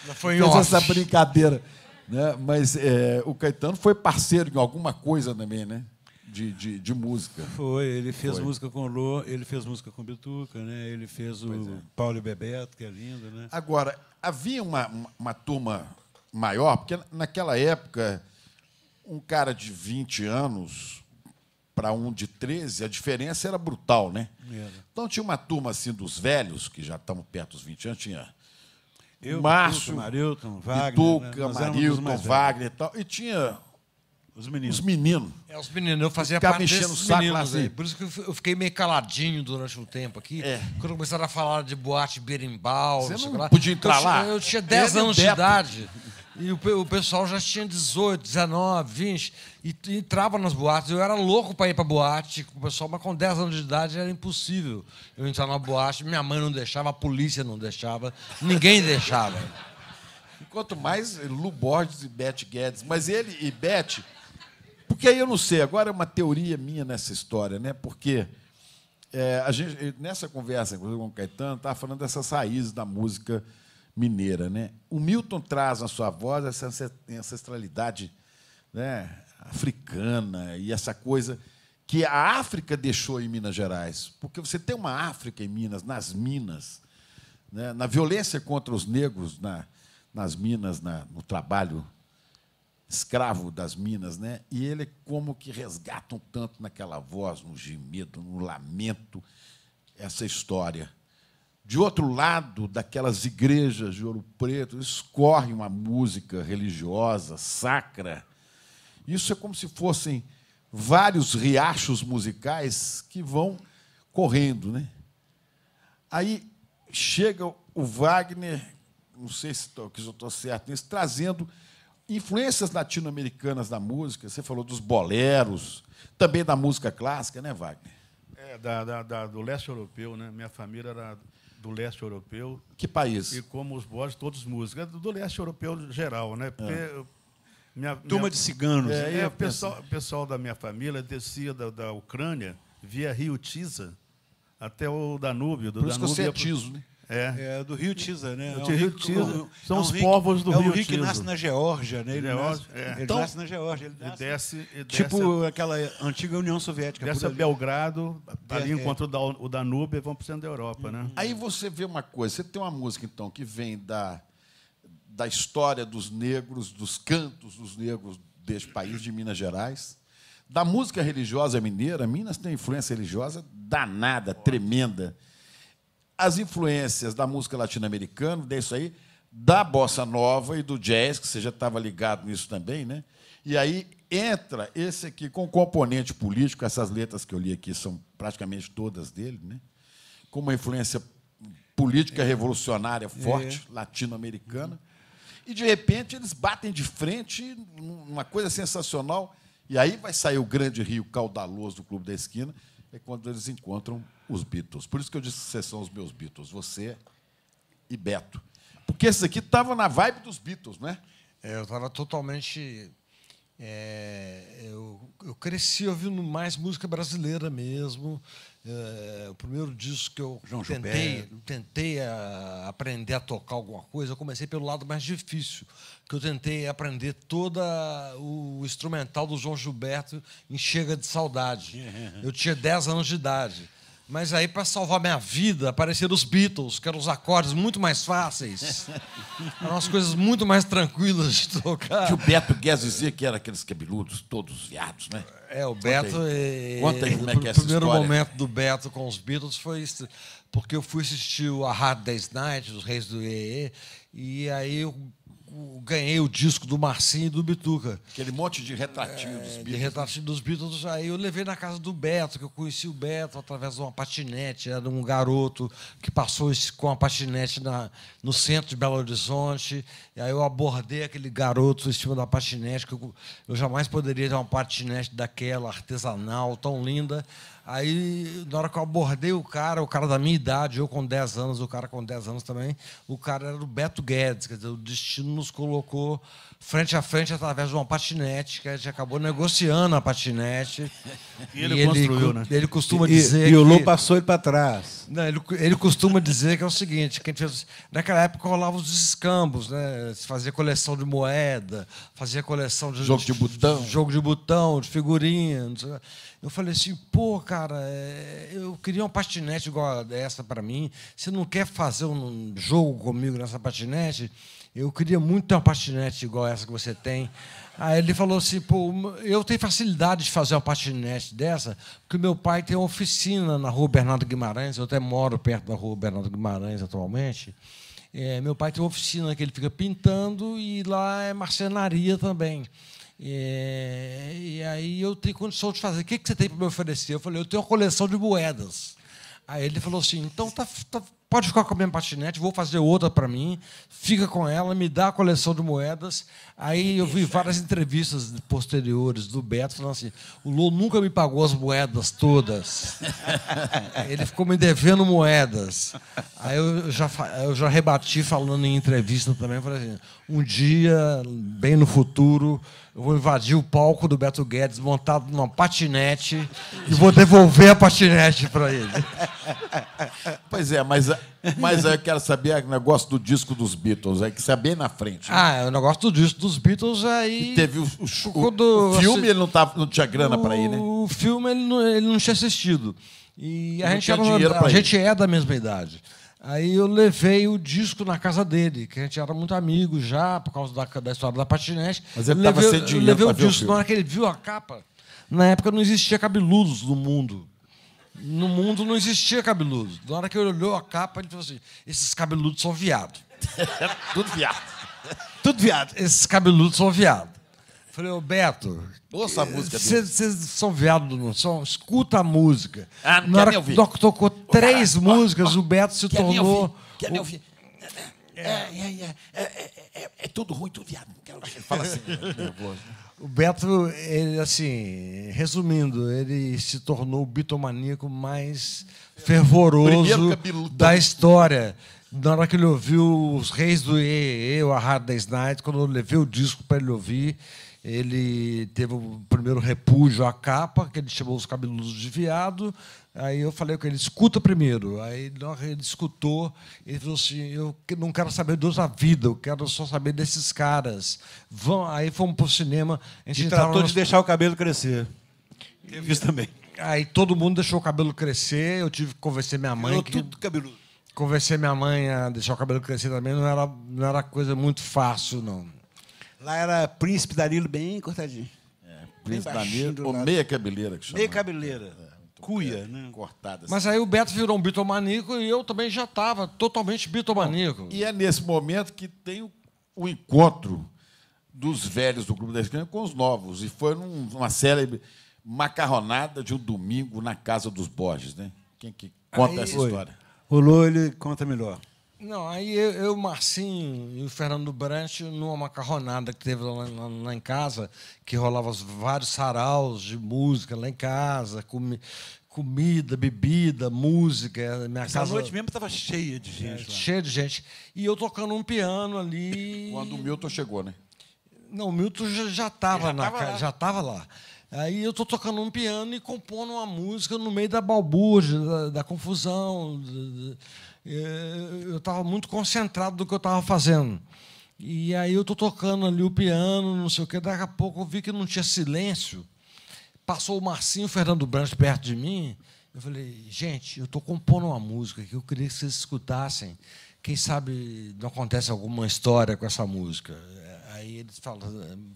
Já foi Fez essa brincadeira. Né? Mas é, o Caetano foi parceiro em alguma coisa também, né? de, de, de, música. Foi, ele fez Foi. música com o Lô, ele fez música com o Bituca, né? ele fez o é. Paulo Bebeto, que é lindo. Né? Agora, havia uma, uma turma maior, porque naquela época, um cara de 20 anos para um de 13, a diferença era brutal, né? Era. Então tinha uma turma assim dos velhos, que já estamos perto dos 20 anos, tinha eu, Márcio, Marilton, Wagner, Bituca, né? Marilton, Wagner e tal. E tinha os meninos. Os meninos. É, os meninos. Eu fazia Ficava parte mexendo desses saco meninos assim. aí. Por isso que eu fiquei meio caladinho durante um tempo aqui. É. Quando começaram a falar de boate berimbau, Você não, não podia entrar eu, lá. Eu, tinha 10 é anos de idade. E o, pessoal já tinha 18, 19, 20, e, entrava nas boates. Eu era louco para ir para boate com o pessoal, mas com 10 anos de idade era impossível eu entrar numa boate. Minha mãe não deixava, a polícia não deixava, ninguém deixava. Quanto mais Lu Borges e Beth Guedes. Mas ele e Beth porque aí eu não sei, agora é uma teoria minha nessa história, né? Porque é, a gente, nessa conversa com o Caetano, estava falando dessas raízes da música mineira. Né? O Milton traz na sua voz essa ancestralidade né, africana e essa coisa que a África deixou em Minas Gerais. Porque você tem uma África em Minas, nas minas, né, na violência contra os negros na, nas minas, na, no trabalho escravo das minas, né? E ele como que resgata um tanto naquela voz, no gemido, no lamento, essa história. De outro lado, daquelas igrejas de Ouro Preto, escorre uma música religiosa, sacra. Isso é como se fossem vários riachos musicais que vão correndo, né? Aí chega o Wagner, não sei se estou certo nisso, trazendo influências latino-americanas da música, você falou dos boleros, também da música clássica, né, Wagner? É, da, da, da do leste europeu, né? Minha família era do leste europeu. Que país? E como os bodes, todos músicos. É do leste europeu geral, né? Porque é. minha, Turma minha... de ciganos. É, é, é o pessoal, pessoal da minha família descia da, da Ucrânia via Rio Tisa até o Danúbio. Do Por isso Danúbio, que você é tiso, né? É. é. do Rio Tisa, né? É um Rio Tisa. são é um os rico, povos do é um Rio Tisa. É o rio que nasce na Geórgia, né? Ele, Geórgia, nasce, ele então, nasce na Geórgia. Ele, nasce, desce, Tipo aquela antiga União Soviética. Desce a Belgrado, é, ali é. encontra o Danúbio e vão para o centro da Europa, né? Uhum. Aí você vê uma coisa. Você tem uma música, então, que vem da, da história dos negros, dos cantos dos negros deste país, de Minas Gerais. Da música religiosa mineira, Minas tem influência religiosa danada, tremenda as influências da música latino-americana, disso né, aí, da bossa nova e do jazz, que você já estava ligado nisso também, né? E aí entra esse aqui com componente político, essas letras que eu li aqui são praticamente todas dele, né? Com uma influência política revolucionária é. forte, é. latino-americana. E de repente eles batem de frente, uma coisa sensacional. E aí vai sair o grande rio caudaloso do Clube da Esquina, é quando eles encontram os Beatles. Por isso que eu disse que vocês são os meus Beatles, você e Beto. Porque esses aqui estavam na vibe dos Beatles, né? É, eu estava totalmente. É, eu, eu cresci ouvindo mais música brasileira mesmo. É, o primeiro disco que eu João tentei, tentei a, aprender a tocar alguma coisa, eu comecei pelo lado mais difícil, que eu tentei aprender todo o instrumental do João Gilberto em Chega de Saudade. Eu tinha 10 anos de idade. Mas aí, para salvar minha vida, apareceram os Beatles, que eram os acordes muito mais fáceis. Eram as coisas muito mais tranquilas de tocar. Que o Beto Guedes dizia que era aqueles cabeludos, todos viados, né? É, o Beto. Conta aí, eh, Conta aí eh, como é que é O primeiro história. momento do Beto com os Beatles foi porque eu fui assistir a Hard Day's Night, os Reis do EE, e aí eu ganhei o disco do Marcinho e do Bituca. Aquele monte de retratinho é, dos Beatles. De retratinho dos Beatles. Aí eu levei na casa do Beto, que eu conheci o Beto através de uma patinete. Era um garoto que passou com a patinete na, no centro de Belo Horizonte. E aí eu abordei aquele garoto em cima da patinete, que eu, eu jamais poderia ter uma patinete daquela, artesanal, tão linda. Aí, na hora que eu abordei o cara, o cara da minha idade, eu com 10 anos, o cara com 10 anos também, o cara era o Beto Guedes, quer dizer, o destino nos colocou frente a frente através de uma patinete, que a gente acabou negociando a patinete. E ele, e construiu, ele, né? Ele costuma e, dizer. E, o Lu passou ele para trás. Não, ele, ele costuma dizer que é o seguinte: que fez, naquela época rolava os escambos, né? Se fazia coleção de moeda, fazia coleção de. Jogo de, de botão. De, jogo de botão, de figurinha. Eu falei assim, pô, cara, é, eu queria uma patinete igual a essa para mim. Você não quer fazer um jogo comigo nessa patinete? Eu queria muito ter uma patinete igual essa que você tem. Aí ele falou assim: pô, eu tenho facilidade de fazer uma patinete dessa, porque meu pai tem uma oficina na rua Bernardo Guimarães, eu até moro perto da rua Bernardo Guimarães atualmente. É, meu pai tem uma oficina que ele fica pintando e lá é marcenaria também. É, e aí eu tenho condição de fazer. O que, que você tem para me oferecer? Eu falei: eu tenho uma coleção de moedas. Aí ele falou assim: então tá, tá pode ficar com a minha patinete, vou fazer outra para mim, fica com ela, me dá a coleção de moedas. Aí eu vi várias entrevistas posteriores do Beto falando assim: o Lô nunca me pagou as moedas todas. Ele ficou me devendo moedas. Aí eu já, eu já rebati falando em entrevista também, falei assim, um dia, bem no futuro, eu vou invadir o palco do Beto Guedes montado numa patinete e vou devolver a patinete para ele. Pois é, mas, mas eu quero saber o negócio do disco dos Beatles, é que isso é bem na frente. Né? Ah, é, o negócio do disco dos Beatles é aí. E teve o, o, o filme, ele não, tava, não tinha grana para ir, né? O filme ele não, ele não tinha assistido. E a, não gente, era, a gente é da mesma idade. Aí eu levei o disco na casa dele, que a gente era muito amigo já, por causa da, da história da patinete. Mas ele estava cedinho. Eu levei o disco, na hora que ele viu a capa, na época não existia cabeludos no mundo. No mundo não existia cabeludos. Na hora que ele olhou a capa, ele falou assim: esses cabeludos são viados. Tudo viado. Tudo viado. Esses cabeludos são viados. Falei, ô Beto. Ouça a música Vocês são viados, não são? Escuta a música. Ah, não Na hora que tocou três músicas, o Beto se tornou. Quer me ouvir? É, é, é, é, tudo ruim, tudo viado. Ele fala assim, nervoso. O Beto, ele, assim, resumindo, ele se tornou o bitomaníaco mais fervoroso da história. Na hora que ele ouviu os Reis do EE, o Arrado da Snide, quando eu levei o disco para ele ouvir, ele teve o primeiro repúdio à capa, que ele chamou os cabeludos de viado. Aí eu falei com ele, escuta primeiro. Aí ele escutou e falou assim, eu não quero saber da vida, eu quero só saber desses caras. Vão, aí fomos para o cinema. A gente e tratou de deixar o cabelo crescer. Eu fiz também. Aí todo mundo deixou o cabelo crescer, eu tive que convencer minha mãe. Virou que... tudo cabeludo. Convencer minha mãe a deixar o cabelo crescer também não era, não era coisa muito fácil, não. Lá era príncipe Danilo bem cortadinho. É, príncipe Danilo, ou meia cabeleira que chama. Meia né? cabeleira. É. Cuia, né? Cortada. Assim. Mas aí o Beto virou um bitomaníaco e eu também já estava totalmente bitomaníaco. E é nesse momento que tem o, o encontro dos velhos do Clube da Esquina com os novos. E foi numa célebre macarronada de um domingo na casa dos Borges, né? Quem que conta aí, essa história? Oi. O Lô, ele conta melhor. Não, aí eu, eu, Marcinho e o Fernando Branche numa macarronada que teve lá, lá, lá, em casa, que rolava vários saraus de música lá em casa, comi, comida, bebida, música. Eh, minha Essa casa... noite mesmo estava cheia de gente. É, cheia de gente. E eu tocando um piano ali. Quando o Milton chegou, né? Não, o Milton já estava na tava Já estava lá. Aí eu tô tocando um piano e compondo uma música no meio da balbúrdia, da, da confusão. De, de eh, eu estava muito concentrado do que eu estava fazendo. E aí eu estou tocando ali o piano, não sei o quê. Daqui a pouco eu vi que não tinha silêncio. Passou o Marcinho Fernando Branco perto de mim. Eu falei, gente, eu estou compondo uma música que eu queria que vocês escutassem. Quem sabe não acontece alguma história com essa música. Aí eles falam,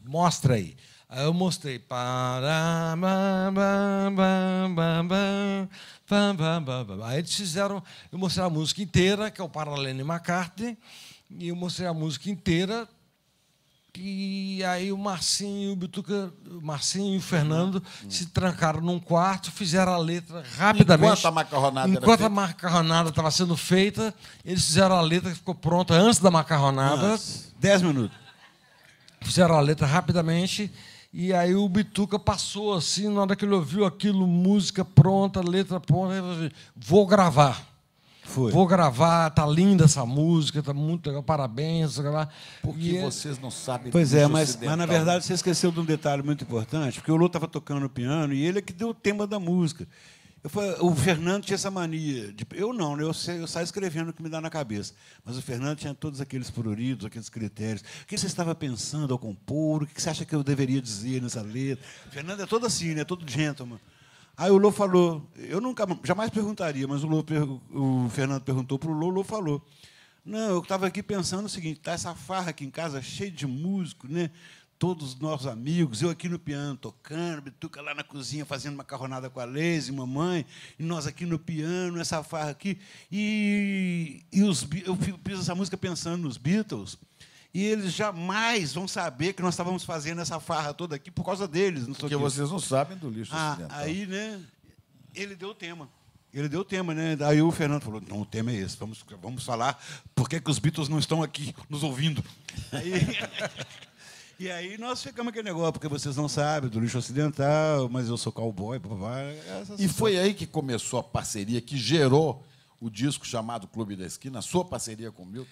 mostra aí. Aí eu mostrei. Aí eles fizeram. Eu mostrei a música inteira, que é o Paralene McCartney, e eu mostrei a música inteira. E aí o Marcinho e o Bituca, Marcinho e o Fernando se trancaram num quarto, fizeram a letra rapidamente. Enquanto a macarronada Enquanto a macarronada estava sendo feita, eles fizeram a letra que ficou pronta antes da macarronada. Dez minutos. Fizeram a letra rapidamente e aí o Bituca passou assim, na hora que ele ouviu aquilo, música pronta, letra pronta, ele falou assim, vou gravar. Foi. Vou gravar, tá linda essa música, tá muito legal, parabéns. Lá. Porque e é vocês não sabem Pois é, mas, mas na verdade você esqueceu de um detalhe muito importante, porque o Lô estava tocando piano e ele é que deu o tema da música. Falei, o Fernando tinha essa mania. De, eu não, né? eu, eu saio escrevendo o que me dá na cabeça. Mas o Fernando tinha todos aqueles pruridos, aqueles critérios. O que você estava pensando ao compor? O que você acha que eu deveria dizer nessa letra? O Fernando é todo assim, né? todo gentleman. Aí o Lô falou, eu nunca, jamais perguntaria, mas o, Lô, o Fernando perguntou para o Lô, o Lô falou. Não, eu estava aqui pensando o seguinte, tá essa farra aqui em casa cheia de músico, né? todos os nossos amigos, eu aqui no piano tocando, Bituca lá na cozinha fazendo macarronada com a Leise, mamãe, e nós aqui no piano, essa farra aqui. E, e os, eu fiz essa música pensando nos Beatles, e eles jamais vão saber que nós estávamos fazendo essa farra toda aqui por causa deles. Não Porque vocês não sabem do lixo ah, acidental. Aí, né, ele deu o tema. Ele deu o tema, né? Aí o Fernando falou: não, o tema é esse, vamos, vamos falar por que, que os Beatles não estão aqui nos ouvindo. Aí... E aí nós ficamos aquele negócio, porque vocês não sabem, do lixo ocidental, mas eu sou cowboy, papá. E foi aí que começou a parceria que gerou o disco chamado Clube da Esquina, a sua parceria com o Milton?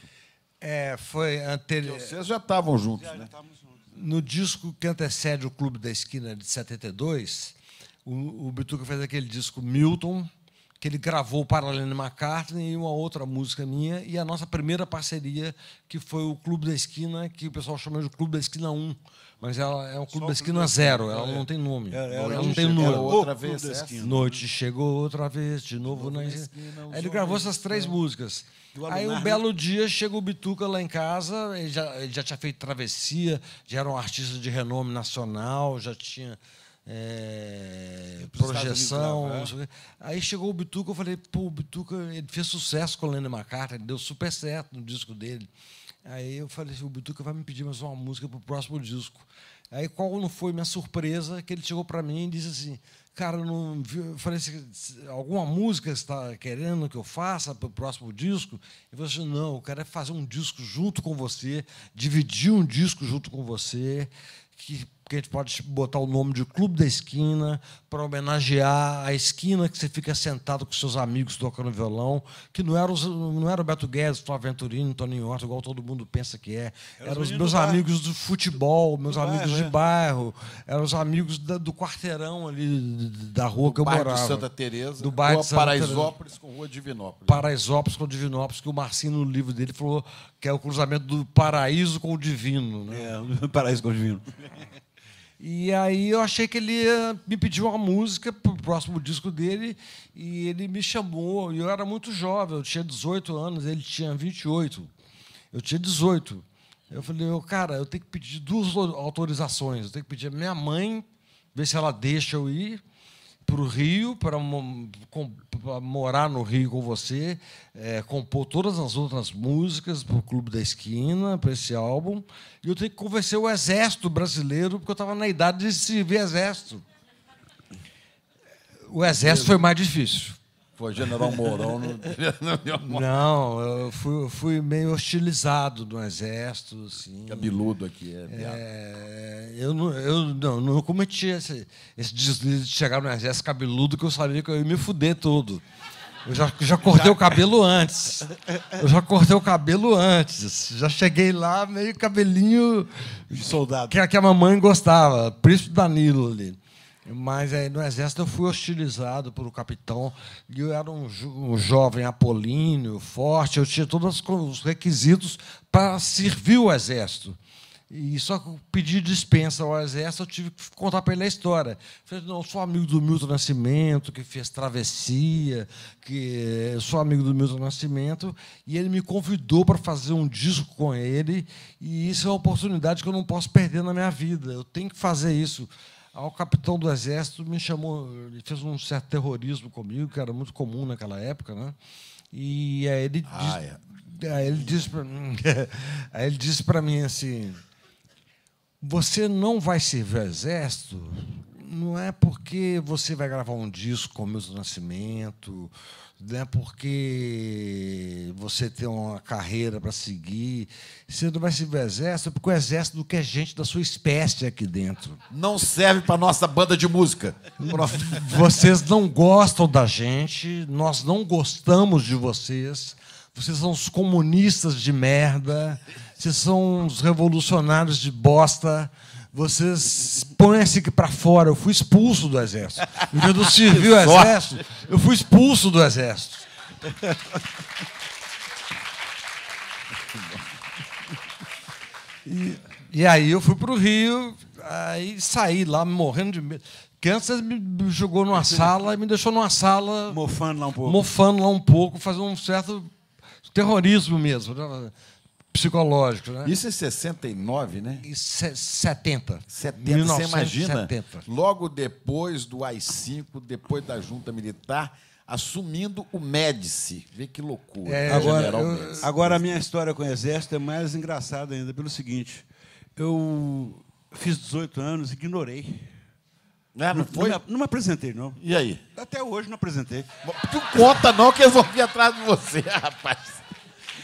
É, foi anterior. Vocês já estavam juntos, já, né? Já juntos. No disco que antecede o Clube da Esquina de 72, o, o Bituca fez aquele disco Milton que ele gravou para Lennon McCartney e uma outra música minha, e a nossa primeira parceria, que foi o Clube da Esquina, que o pessoal chama de Clube da Esquina 1, mas ela é o Clube Só da Esquina Zero, ela é. não tem nome. É, ela é não tem nome Outra vez, né? Noite chegou outra vez, de novo, de novo na esquina. Aí ele gravou essas três é. músicas. Aí um belo dia chega o Bituca lá em casa, ele já, ele já tinha feito travessia, já era um artista de renome nacional, já tinha é, projeção. Unidos, né? aí chegou o Bituca, eu falei, pô, o Bituca ele fez sucesso com o Lennon McCartney, deu super certo no disco dele. Aí eu falei assim, o Bituca vai me pedir mais uma música para o próximo disco. Aí qual não foi minha surpresa que ele chegou para mim e disse assim, cara, não vi, eu falei assim, alguma música está querendo que eu faça para o próximo disco? E você disse, não, eu quero é fazer um disco junto com você, dividir um disco junto com você, que porque a gente pode botar o nome de Clube da Esquina para homenagear a esquina que você fica sentado com seus amigos tocando violão, que não era, os, não era o Beto Guedes, Aventurino o Tony Horta, igual todo mundo pensa que é. Eram os meus amigos do futebol, meus do amigos bairro, de é. bairro, eram os amigos da, do quarteirão ali da rua do que eu morava. Do bairro de Santa Teresa, do bairro rua de Santa Paraisópolis Tereza. com rua Divinópolis. Paraisópolis com Divinópolis, que o Marcinho, no livro dele, falou que é o cruzamento do paraíso com o divino. Né? É, paraíso com o divino. E aí eu achei que ele ia eh, me pedir uma música para o próximo disco dele e ele me chamou. Eu era muito jovem, eu tinha 18 anos, ele tinha 28. Eu tinha 18. Eu falei, eu, cara, eu tenho que pedir duas autorizações. Eu tenho que pedir a minha mãe, ver se ela deixa eu ir, para o Rio, para morar no Rio com você, é, compor todas as outras músicas para o Clube da Esquina, para esse álbum. E eu tenho que convencer o Exército Brasileiro, porque eu estava na idade de se ver Exército. O Exército foi mais difícil. Foi General Mourão no, Não, eu fui, fui, meio hostilizado do exército. Assim. Cabeludo aqui, é. é eu não, eu não, não cometi esse, esse, deslize de chegar no exército cabeludo que eu sabia que eu ia me fuder todo. Eu já, já cortei já... o cabelo antes. Eu já cortei o cabelo antes. Já cheguei lá meio cabelinho. Soldado. Que, que a mamãe gostava. Príncipe Danilo ali. Mas aí, é, no exército eu fui hostilizado por um capitão. E eu era um, jo um jovem apolíneo, forte, eu tinha todos os requisitos para servir o exército. E só que pedi dispensa ao exército, eu tive que contar para ele a história. falei, não, eu sou amigo do Milton Nascimento, que fez travessia, que sou amigo do Milton Nascimento, e ele me convidou para fazer um disco com ele, e isso é uma oportunidade que eu não posso perder na minha vida. Eu tenho que fazer isso ao capitão do exército me chamou, ele fez um certo terrorismo comigo, que era muito comum naquela época, né? E aí ele ah, é. aí ele disse para mim, aí ele para mim assim: "Você não vai servir ao exército não é porque você vai gravar um disco com o Milton Nascimento, né? porque você tem uma carreira para seguir. Você não vai servir o exército, porque o exército não quer gente da sua espécie aqui dentro. Não serve para nossa banda de música. Vocês não gostam da gente, nós não gostamos de vocês. Vocês são os comunistas de merda, vocês são os revolucionários de bosta vocês põem-se para fora. Eu fui expulso do exército. Eu quando servi o exército, eu fui expulso do exército. E, e aí eu fui para o Rio, aí saí lá morrendo de medo. Kansas me jogou numa sala e me deixou numa sala. Mofando lá um pouco. Mofando lá um pouco, fazendo um certo terrorismo mesmo. Né? psicológicos. Né? Isso é em 69, né? Em 70. 70, você imagina? 70. Logo depois do AI-5, depois da junta militar, assumindo o Médici. Vê que loucura. É, né, agora, eu, agora, a minha história com o Exército é mais engraçada ainda pelo seguinte. Eu fiz 18 anos, ignorei. Não, é, não, foi? Não, não, me apresentei, não. E aí? Até hoje não apresentei. Tu conta, não, que eu vou vir atrás de você, rapaz.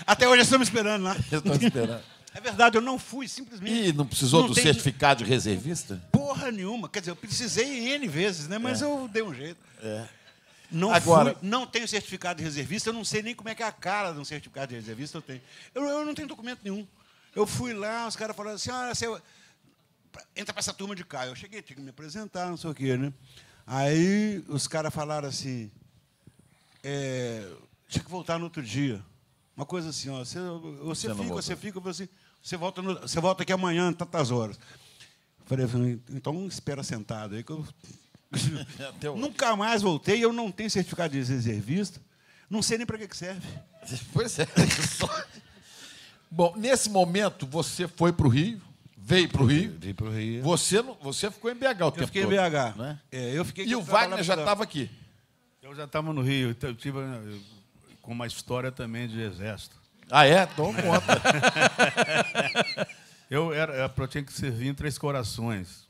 Até hoje estamos esperando lá. Né? Estou esperando. É verdade, eu não fui, simplesmente. E não precisou não do tem... certificado de reservista? Porra nenhuma. Quer dizer, eu precisei N vezes, né? mas é. eu dei um jeito. É. Não, Agora... Fui, não tenho certificado de reservista, eu não sei nem como é que é a cara de um certificado de reservista eu tenho. Eu, eu não tenho documento nenhum. Eu fui lá, os caras falaram assim, ah, você entra para essa turma de cá. Eu cheguei, tinha que me apresentar, não sei o quê, né? Aí os caras falaram assim, é, tinha que voltar no outro dia. Uma coisa assim, ó, você, você, você fica, você fica, você, você, volta no, você volta aqui amanhã, tantas horas. Falei, então espera sentado aí que eu. É, Nunca mais voltei, eu não tenho certificado de reservista, não sei nem para que, que serve. Pois é. Bom, nesse momento você foi para o Rio, veio para o Rio. Veio para o Rio. Você, você ficou em BH o eu tempo fiquei todo. Em BH. Né? É, eu fiquei E o Wagner já estava aqui. Eu já estava no Rio, eu tive, eu com uma história também de exército. Ah, é? Então conta. eu, era, eu tinha que servir em Três Corações.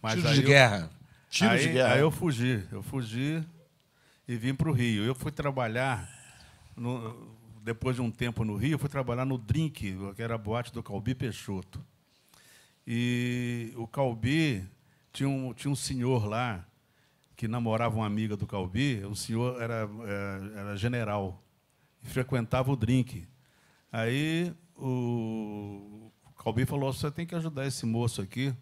Mas Tiro de eu, guerra. Tiro aí, de guerra. Aí eu fugi. Eu fugi e vim para o Rio. Eu fui trabalhar, no, depois de um tempo no Rio, fui trabalhar no Drink, que era a boate do Calbi Peixoto. E o Calbi tinha um, tinha um senhor lá que namorava uma amiga do Calbi, o senhor era, é, era general e frequentava o drink. Aí o Calbi falou: você tem que ajudar esse moço aqui,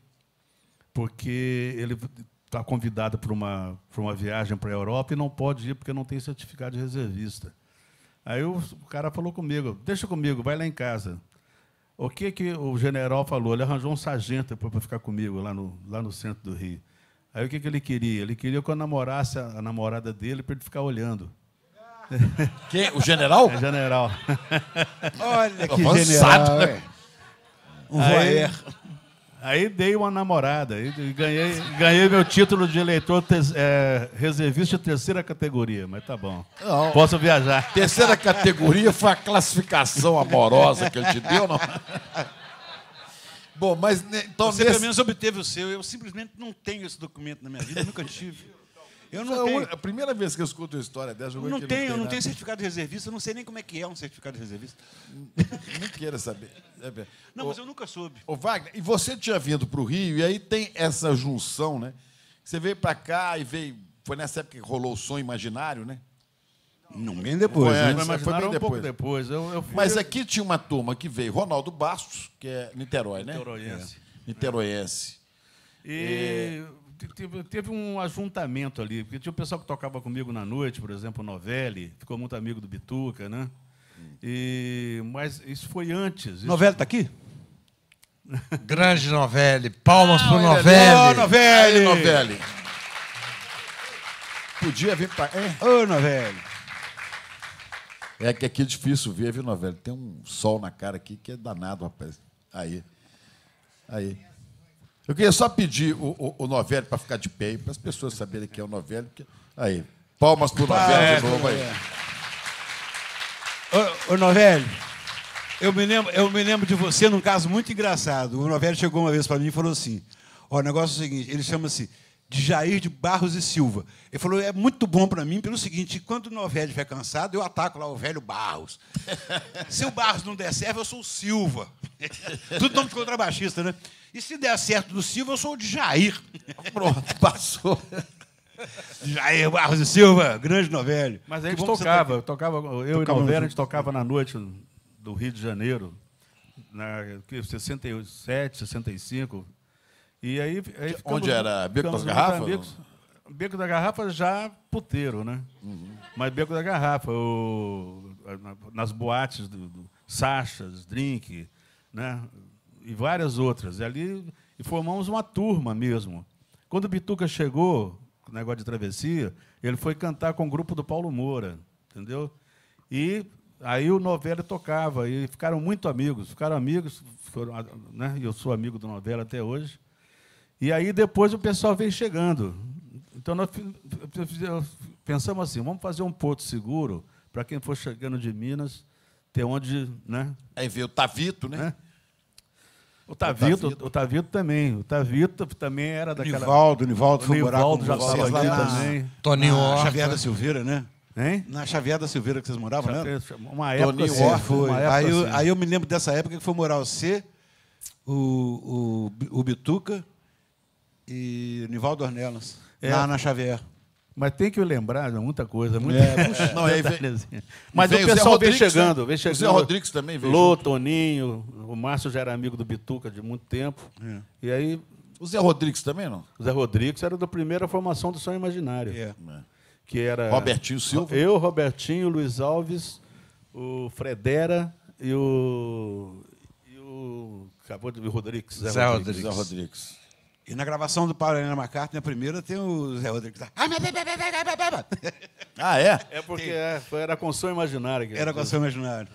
porque ele está convidado para uma, para uma viagem para a Europa e não pode ir porque não tem certificado de reservista. Aí o cara falou comigo: deixa comigo, vai lá em casa. O que, que o general falou? Ele arranjou um sargento para ficar comigo lá no, lá no centro do Rio. Aí o que, que ele queria? Ele queria que eu namorasse a namorada dele para ele ficar olhando. Quem? O general? É general. Olha que Avançado, general. Né? Um Aí, aí dei uma namorada. Aí ganhei, ganhei meu título de eleitor é, reservista terceira categoria, mas tá bom. Não. Posso viajar. Terceira categoria foi a classificação amorosa que ele te deu, não? Bom, mas né, então, você nesse... pelo menos obteve o seu. Eu simplesmente não tenho esse documento na minha vida, nunca tive. Eu não é tenho. A primeira vez que eu escuto uma história dessa, eu não tenho, tem eu não tenho certificado de reservista, eu não sei nem como é que é um certificado de reservista. Não queira saber. Né, não, mas eu nunca soube. o Wagner, e você tinha vindo para o Rio, e aí tem essa junção, né? Você veio para cá e veio. Foi nessa época que rolou o som imaginário, né? Não, bem depois. Foi, né? foi bem um pouco depois. Eu, eu fui... Mas aqui tinha uma turma que veio, Ronaldo Bastos, que é Niterói, né? Niteróiense. É. Niteróiense. E é. teve, teve um ajuntamento ali, porque tinha o pessoal que tocava comigo na noite, por exemplo, Novelli, ficou muito amigo do Bituca, né? E, mas isso foi antes. Isso... Novelli está aqui? Grande Novelli. Palmas ah, pro Novelli. Ô, Novelli! Novelli! Podia vir para. Ô, oh, Novelli! É que aqui é difícil ver, viu, novela? Tem um sol na cara aqui que é danado, rapaz. Aí. Aí. Eu queria só pedir o, o, o Novelli para ficar de pé, para as pessoas saberem quem é o Novelli. Porque... Aí, palmas para o Novelli de novo aí. Ô, ô Novelli, eu me, lembro, eu me lembro de você num caso muito engraçado. O Novelli chegou uma vez para mim e falou assim, ó, o negócio é o seguinte, ele chama-se de Jair de Barros e Silva. Ele falou: é muito bom para mim pelo seguinte: quando o Novelli estiver cansado, eu ataco lá o velho Barros. se o Barros não der certo, eu sou o Silva. Tudo nome de contrabaixista, né? E se der certo do Silva, eu sou o de Jair. Pronto, passou. Jair Barros e Silva, grande novelho. Mas a gente tocava, tá... tocava, eu tocava e o a gente tocava na noite do Rio de Janeiro, na 67, 65 e aí, aí ficamos, Onde era? Beco das Garrafas? Amigos, Beco da Garrafa já puteiro, né? Uhum. Mas Beco da Garrafa, o, nas boates do, do Sachas, Drink, né? E várias outras. E ali e formamos uma turma mesmo. Quando o Bituca chegou, com o negócio de travessia, ele foi cantar com o grupo do Paulo Moura, entendeu? E aí o Novela tocava, e ficaram muito amigos, ficaram amigos, foram, né? eu sou amigo do Novela até hoje. E aí depois o pessoal vem chegando. Então nós pensamos assim, vamos fazer um porto seguro para quem for chegando de Minas, ter onde, né? Aí veio o Tavito, né? né? O Tavito, o Tavito, o Tavito também. O Tavito também era daquela. Nivaldo, Nivaldo foi morar com já vocês lá na... também. Toninho Orfa. Xavier da Silveira, né? Hein? Na Xavier da Silveira que vocês moravam, né? Uma época Toninho assim, Orfa. Foi. Época aí, eu, assim. aí eu me lembro dessa época que foi morar você, o, o, o Bituca, e Nivaldo Ornelas, é. na Ana Xavier. Mas tem que lembrar muita coisa, é. muita é, não, é, vem, Mas vem, o pessoal o vem chegando, vem chegando. O Zé né? Rodrigues também veio. Lô, junto. Toninho, o Márcio já era amigo do Bituca de muito tempo. É. E aí. O Zé Rodrigues também, não? O Zé Rodrigues era da primeira formação do Sonho Imaginário. É. Que era. Robertinho Silva. Eu, Robertinho, Luiz Alves, o Fredera e o. E o. Acabou de O Rodrigues. Zé, Zé Rodrigues. Rodrigues. Zé Rodrigues. E na gravação do Paulo Helena McCartney, na primeira, tem o Zé Rodrigo que tá. Ah, é? É porque é, com era a imaginário Era a imaginário Imaginária.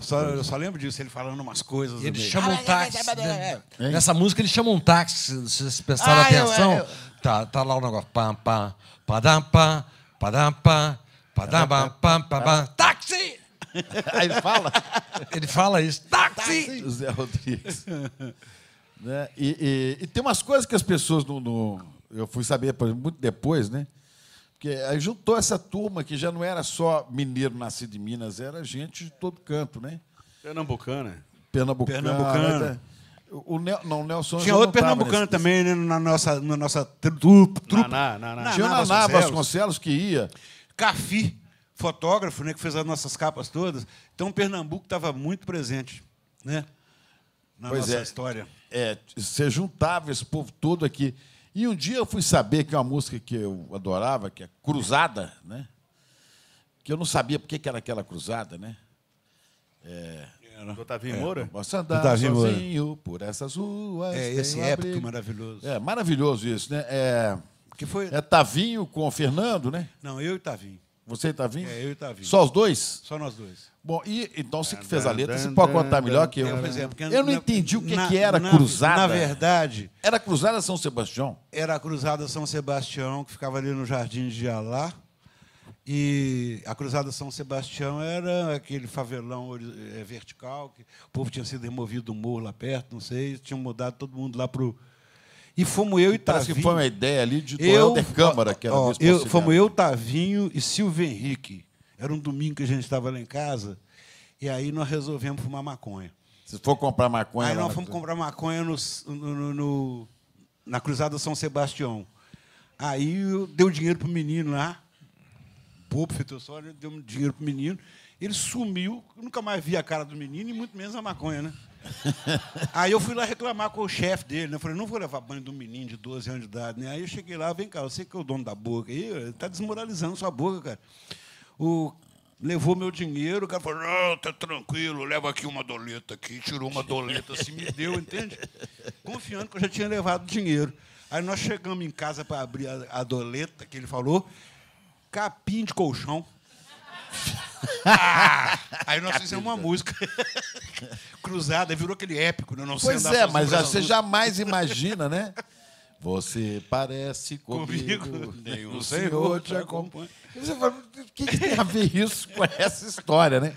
Só, eu só lembro disso, ele falando umas coisas. Ele chama um ah, táxi. Né? Nessa música ele chama um táxi, se vocês prestaram ah, atenção. Eu, eu... Tá, tá lá o negócio. Pam, pam, padam, pam, padam, pam, padam, pam, pam, pam, pam, táxi! Aí ele fala? Ele fala isso, táxi! táxi. José Rodrigues. Né? E, e, e, tem umas coisas que as pessoas não, não eu fui saber por exemplo, muito depois, né? Porque aí juntou essa turma que já não era só mineiro nascido em Minas, era gente de todo canto, né? Pernambucana. Pernambucana. Pernambucana. Né? O, Nel, não, o Nelson Tinha outro pernambucano também né, na nossa, na nossa trupe. Naná, Tinha o Naná Vasconcelos. Vasconcelos que ia. Cafi, fotógrafo, né, que fez as nossas capas todas. Então, Pernambuco estava muito presente né, na pois nossa é. história é, você juntava esse povo todo aqui. E um dia eu fui saber que uma música que eu adorava, que é Cruzada, né? que eu não sabia por que era aquela cruzada, né? É, Do Otavinho é, Moura? Posso andar sozinho Moura. por essas ruas. É, esse épico abrigo. maravilhoso. É, maravilhoso isso, né? É, que foi... é Tavinho com o Fernando, né? Não, eu e Tavinho. Você e tá Tavinho? É, eu e Tavinho. Só os dois? Só nós dois. Bom, e então você que fez a letra, você pode contar melhor que eu. Eu, né? não entendi o que, na, que era na, cruzada. Na verdade. Era cruzada São Sebastião? Era a cruzada São Sebastião, que ficava ali no Jardim de Alá. E a Cruzada São Sebastião era aquele favelão eh, vertical, que o povo tinha sido removido do morro lá perto, não sei, tinham mudado todo mundo lá para o e fomos eu e Parece então, assim, Tavinho. Parece que foi uma ideia ali de eu, Helder Câmara, que era ó, eu, Fomos eu, Tavinho e Silvio Henrique. Era um domingo que a gente estava lá em casa, e aí nós resolvemos fumar maconha. Se for comprar maconha. Aí nós fomos comprar maconha no, no, no, na Cruzada São Sebastião. Aí eu deu dinheiro para o menino lá, bobo fitossório, deu dinheiro para o menino. Ele sumiu, nunca mais vi a cara do menino e muito menos a maconha, né? Aí eu fui lá reclamar com o chefe dele. Né? Eu falei, não vou levar banho do menino de 12 anos de idade. Né? Aí eu cheguei lá, vem cá, você que é o dono da boca. Aí tá desmoralizando sua boca, cara. O levou meu dinheiro, o cara falou, não, tá tranquilo, leva aqui uma doleta aqui, tirou uma doleta assim, me deu, entende? Confiando que eu já tinha levado o dinheiro. Aí nós chegamos em casa para abrir a, a doleta que ele falou, capim de colchão. Ah! Aí nós fizemos uma música. cruzada, virou aquele épico, né? Não sei pois é, mas você jamais imagina, né? Você parece comigo, comigo nenhum o senhor, te acompanha. Você fala, o que, tem a ver isso com essa história, né?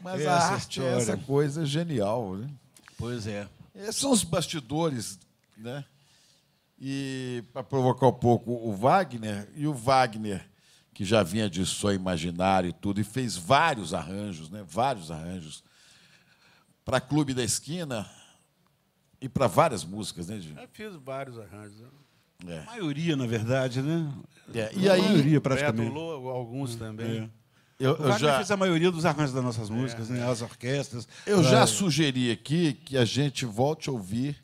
Mas essa a arte história. é essa coisa genial, né? Pois é. Esses é, são os bastidores, né? E para provocar um pouco o Wagner, e o Wagner, que já vinha de só imaginário e tudo, e fez vários arranjos, né? Vários arranjos para Clube da Esquina e para várias músicas, né, Gil? Eu fiz vários arranjos. Né? É. A maioria, na verdade, né? É. E a maioria, praticamente. Beto, alguns também. É. Eu, eu já fiz a maioria dos arranjos das nossas músicas, é. né? as orquestras. Eu pra... É. já sugeri aqui que a gente volte a ouvir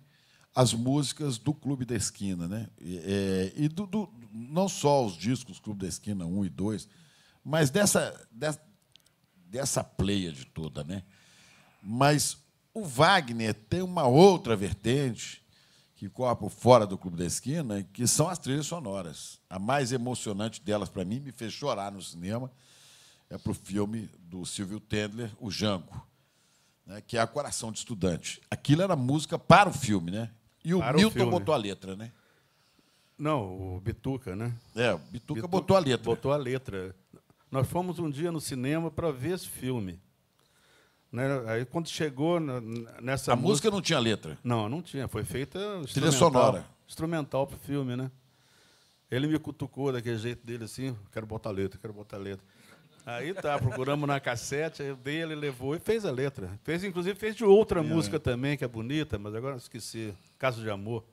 as músicas do Clube da Esquina, né? E, é, e do, do, não só os discos Clube da Esquina 1 e 2, mas dessa, dessa, dessa pleia de toda, né? Mas o Wagner tem uma outra vertente que copa fora do Clube da Esquina, que são as trilhas sonoras. A mais emocionante delas, para mim, me fez chorar no cinema, é para o filme do Silvio Tendler, O Jango, né, que é a Coração de Estudante. Aquilo era música para o filme, né? E o para Milton o botou a letra, né? Não, o Bituca, né? É, o Bituca, Bituca botou a letra. Botou a letra. Nós fomos um dia no cinema para ver esse filme. Né? Aí quando chegou nessa. A música, música não tinha letra? Não, não tinha. Foi feita. Trilha sonora. Instrumental para o filme, né? Ele me cutucou daquele jeito dele assim: quero botar letra, quero botar letra. Aí tá, procuramos na cassete, eu dei, ele levou e fez a letra. Fez, inclusive, fez de outra é, música é. também, que é bonita, mas agora esqueci. Caso de Amor.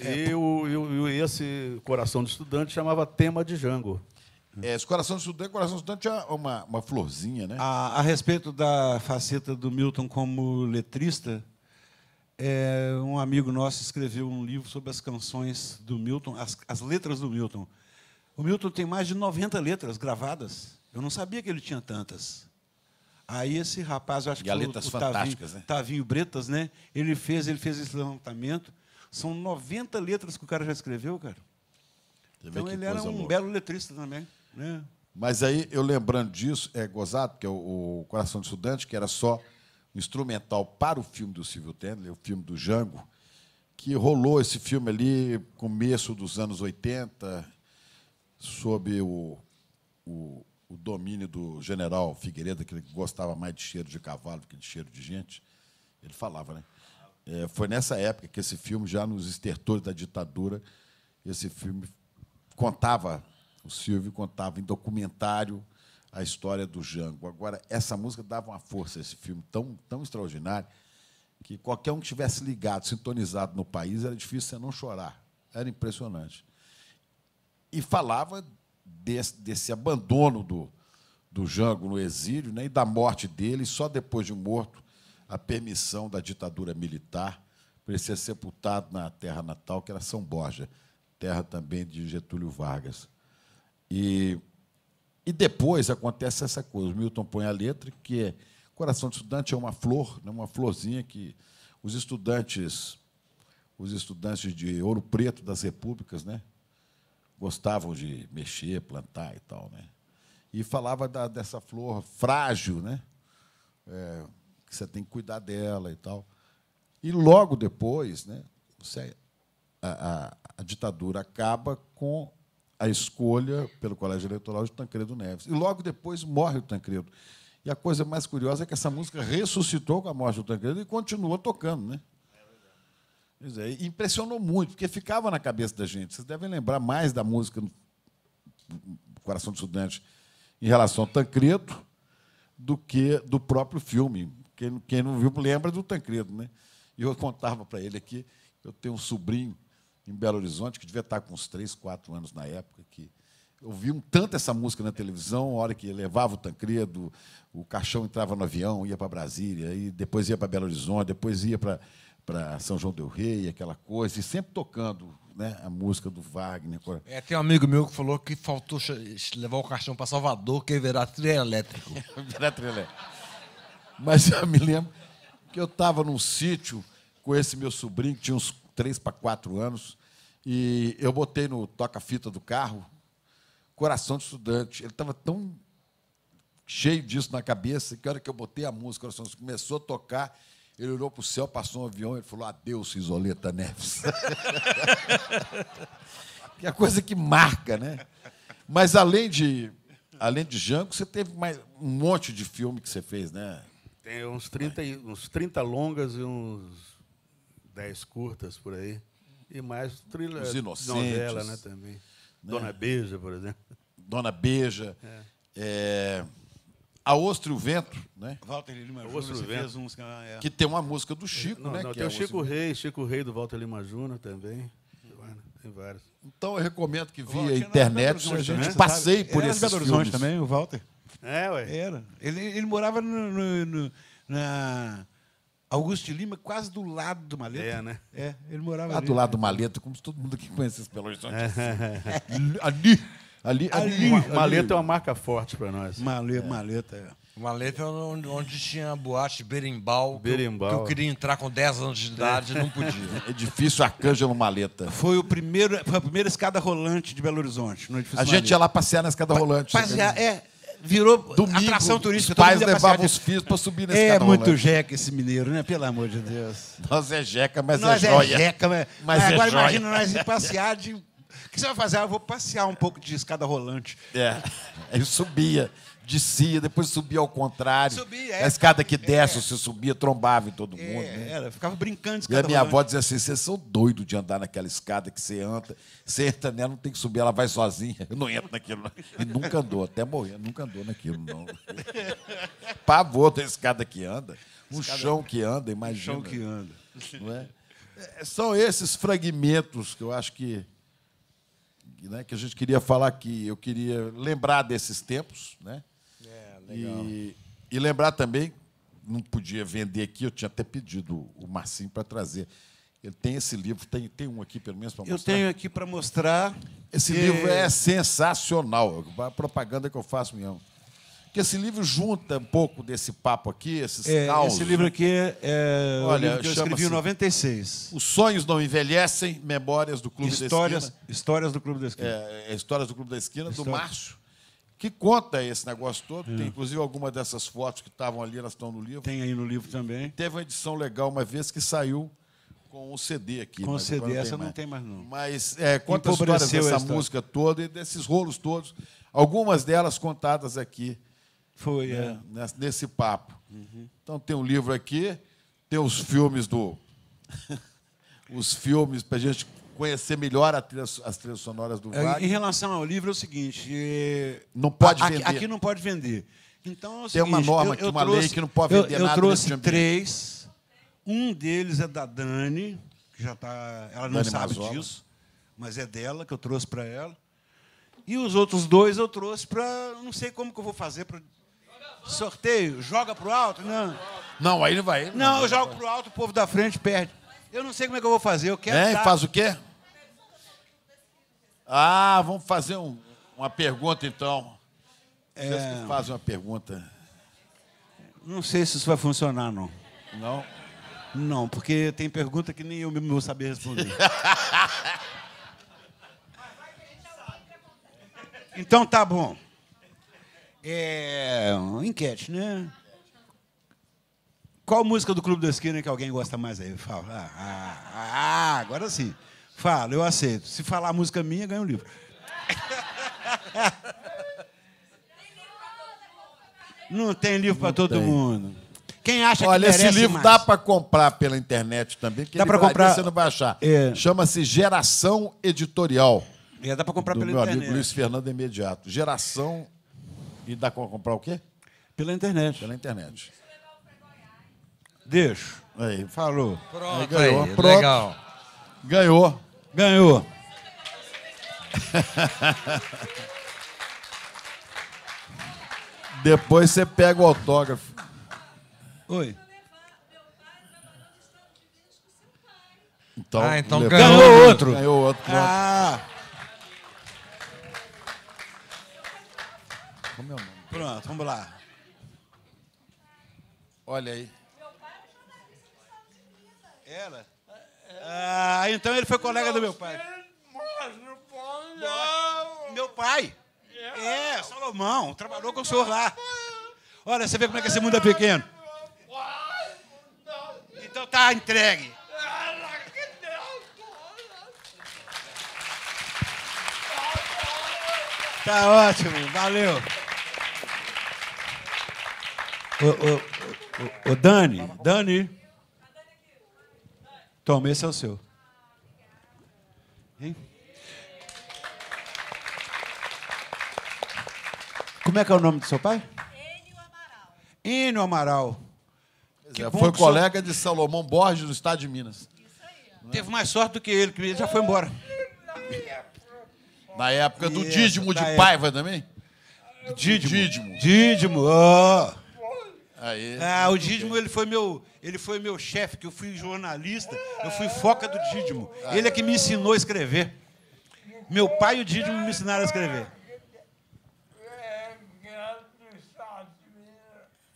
É. E, o, e, esse Coração de Estudante chamava Tema de Jango. É, esse coração estudante, coração estudante é uma, uma florzinha, né? A, a, respeito da faceta do Milton como letrista, é, um amigo nosso escreveu um livro sobre as canções do Milton, as, as letras do Milton. O Milton tem mais de 90 letras gravadas. Eu não sabia que ele tinha tantas. Aí esse rapaz, eu acho e que o, o Tavinho, né? Tavinho Bretas, né? Ele fez, ele fez esse levantamento. São 90 letras que o cara já escreveu, cara. Então ele era um louca. belo letrista também. Né? Mas aí, eu lembrando disso, é gozado, que é o, o Coração de Estudante, que era só um instrumental para o filme do Silvio Tendler, o filme do Jango, que rolou esse filme ali, começo dos anos 80, sob o, o, o domínio do general Figueiredo, que gostava mais de cheiro de cavalo que de cheiro de gente. Ele falava, né? É, foi nessa época que esse filme, já nos estertores da ditadura, esse filme contava o Silvio contava em documentário a história do Jango. Agora, essa música dava uma força a esse filme tão, tão extraordinário que qualquer um que estivesse ligado, sintonizado no país, era difícil você não chorar. Era impressionante. E falava desse, desse abandono do, do Jango no exílio né, e da morte dele, só depois de morto, a permissão da ditadura militar para ele ser sepultado na terra natal, que era São Borja, terra também de Getúlio Vargas. E, e depois acontece essa coisa. O Milton põe a letra, que é Coração de Estudante é uma flor, né? uma florzinha que os estudantes, os estudantes de Ouro Preto das repúblicas, né? gostavam de mexer, plantar e tal, né? E falava da, dessa flor frágil, né? É, que você tem que cuidar dela e tal. E logo depois, né? Você, a, a, a ditadura acaba com a escolha pelo Colégio Eleitoral de Tancredo Neves. E logo depois morre o Tancredo. E a coisa mais curiosa é que essa música ressuscitou com a morte do Tancredo e continua tocando, né? dizer, impressionou muito, porque ficava na cabeça da gente. Vocês devem lembrar mais da música do Coração do Estudante em relação ao Tancredo do que do próprio filme. Quem, quem não viu lembra do Tancredo, né? E eu contava para ele aqui, eu tenho um sobrinho em Belo Horizonte, que devia estar com uns 3, 4 anos na época, que ouviam tanto essa música na televisão, a hora que levava o Tancredo, o caixão entrava no avião, ia para Brasília, e depois ia para Belo Horizonte, depois ia para, para São João del Rei, aquela coisa, e sempre tocando né, a música do Wagner. É, tem um amigo meu que falou que faltou levar o caixão para Salvador, que virá trio elétrico. virá trio Mas eu me lembro que eu estava num sítio com esse meu sobrinho, que tinha uns três para quatro anos, e eu botei no toca-fita do carro Coração de Estudante. Ele estava tão cheio disso na cabeça que a hora que eu botei a música, Coração de começou a tocar, ele olhou para o céu, passou um avião e falou: Adeus, Isoleta Neves. que é a coisa que marca, né? Mas além de, além de Jango, você teve mais um monte de filme que você fez, né? Tem uns 30, uns 30 longas e uns dez curtas por aí. E mais trilha Os Inocentes, novela, né, também. Né? Dona Beija, por exemplo. Dona Beija. É. É... A Ostra e o Vento, né? Walter Lima Júnior, você Vento. fez uns... É. Que tem uma música do Chico, não, né? Não, que tem é o Chico Ostra... Rei, Chico Rei do Walter Lima Júnior também. Tem vários. Então eu recomendo que via a né? internet, a gente né? passei por esse também, o Walter. É, ué. Era. Ele, ele morava no, no, no na Augusto de Lima, quase do lado do Maleta. É, né? É, ele morava lá ali. do lado do Maleta, como todo mundo aqui conhece Belo Horizonte. ali, ali, ali, ali. Maleta é uma marca forte para nós. Maleta, é. Maleta, é. Maleta é onde, tinha a boate Berimbau, Berimbau. Que, eu, que, eu, queria entrar com 10 anos de idade e não podia. Edifício é Arcângelo Maleta. Foi, o primeiro, foi a primeira escada rolante de Belo Horizonte. a gente ia lá passear na escada pa rolante. Passear, é virou Domingo, atração turística. Os pais levavam os filhos para subir nesse É muito jeca esse mineiro, né? Pelo amor de Deus. Nós é jeca, mas nós é, é joia. Nós é jeca, mas, mas ah, é agora é imagina nós ir passear de... O que você vai fazer? Ah, eu vou passear um pouco de escada rolante. É, eu subia descia, depois subia ao contrário. Subia, é, a escada que desce, é. você subia, trombava em todo é, mundo. É, né? Era, ficava brincando de E a minha avó dizia assim: vocês são doidos de andar naquela escada que você anda, você entra nela, não tem que subir, ela vai sozinha. Eu não entro naquilo. E nunca andou, até morrer, nunca andou naquilo, não. Pavor da escada que anda. Um escada chão que anda, imagina. Um chão que anda. Não é? é? São esses fragmentos que eu acho que né, que a gente queria falar aqui. Eu queria lembrar desses tempos, né, e, e, lembrar também, não podia vender aqui, eu tinha até pedido o Marcinho para trazer. Ele tem esse livro, tem, tem um aqui pelo menos para mostrar. Eu tenho aqui para mostrar. Esse que... livro é sensacional, a propaganda que eu faço mesmo. Que esse livro junta um pouco desse papo aqui, esses é, Esse livro aqui é, é Olha, que eu escrevi em 96. Os sonhos não envelhecem, memórias do Clube histórias, da Esquina. Histórias do Clube da Esquina. É, é histórias do Clube da Esquina, do Márcio que conta é esse negócio todo. É. Tem inclusive alguma dessas fotos que estavam ali, elas estão no livro. Tem aí no livro também. Teve uma edição legal uma vez que saiu com o um CD aqui. Com o CD, essa não tem mais, não. Mas é, conta a história dessa música toda e desses rolos todos. Algumas delas contadas aqui. Foi, né, é. Nesse papo. Uhum. Então tem um livro aqui, tem os filmes do. os filmes para a gente conhecer melhor as trilhas sonoras do é, Wagner. Em relação ao livro, é o seguinte: eh, não pode aqui, vender. Aqui não pode vender. Então, é o Tem uma norma, eu, eu uma trouxe, lei que não pode vender eu, eu nada. Eu trouxe três. Um deles é da Dani, que já está. Ela não Dani sabe Mazola. disso, mas é dela que eu trouxe para ela. E os outros dois eu trouxe para. Não sei como que eu vou fazer para. Sorteio, joga para o alto? Não. Não, aí não vai. Não, não eu jogo para o alto, o povo da frente perde. Eu não sei como é que eu vou fazer. Eu quero. É, dar... faz o quê? Ah, vamos fazer um, uma pergunta então. É. Vocês é... que fazem uma pergunta. Não sei se isso vai funcionar, não. Não? Não, porque tem pergunta que nem eu mesmo vou saber responder. então tá bom. É. Enquete, né? Qual música do Clube da Esquina que alguém gosta mais aí? Fala. Ah, ah, ah, ah agora sim. Falo, eu aceito. Se falar música minha, ganha um livro. Não tem livro para todo tem. mundo. Quem acha Olha, que esse livro mais? dá para comprar pela internet também, que dá para comprar. Você não vai achar. É. Chama-se Geração Editorial. É, dá para comprar pela internet? internet. Meu amigo Luiz Fernando é Imediato. Geração e dá para comprar o quê? Pela internet. Pela internet. Deixo. Aí, falou. Pronto, aí, ganhou. Aí, Pronto. Legal. Ganhou. Ganhou. Depois você pega o autógrafo. Oi. Então, ah, então levou. ganhou outro. Ganhou outro. Ah. Como é o nome? Pronto, vamos lá. Olha aí. Meu pai era jornalista do Estado de Minas. Era? Ah, então ele foi colega do meu pai. Não pode, Meu pai. É, é Salomão. Trabalhou com o senhor lá. Olha, você vê como é que esse mundo é pequeno. Então tá entregue. Tá ótimo, valeu. O ô Dani, Dani. Toma, esse é o seu. Hein? Como é que é o nome do seu pai? Enio Amaral. Enio Amaral. É, foi colega de Salomão Borges do estado de Minas. Isso aí. Teve mais sorte do que ele, que ele já foi embora. Na época do Isso, Dídimo de época. Paiva também? Dídimo. Dídimo. Dídimo. Oh. Aí. Ah, o Dídimo ele foi meu, ele foi meu chefe, que eu fui jornalista, eu fui foca do Dídimo. Ele é que me ensinou a escrever. Meu pai e o Dídimo me ensinaram a escrever.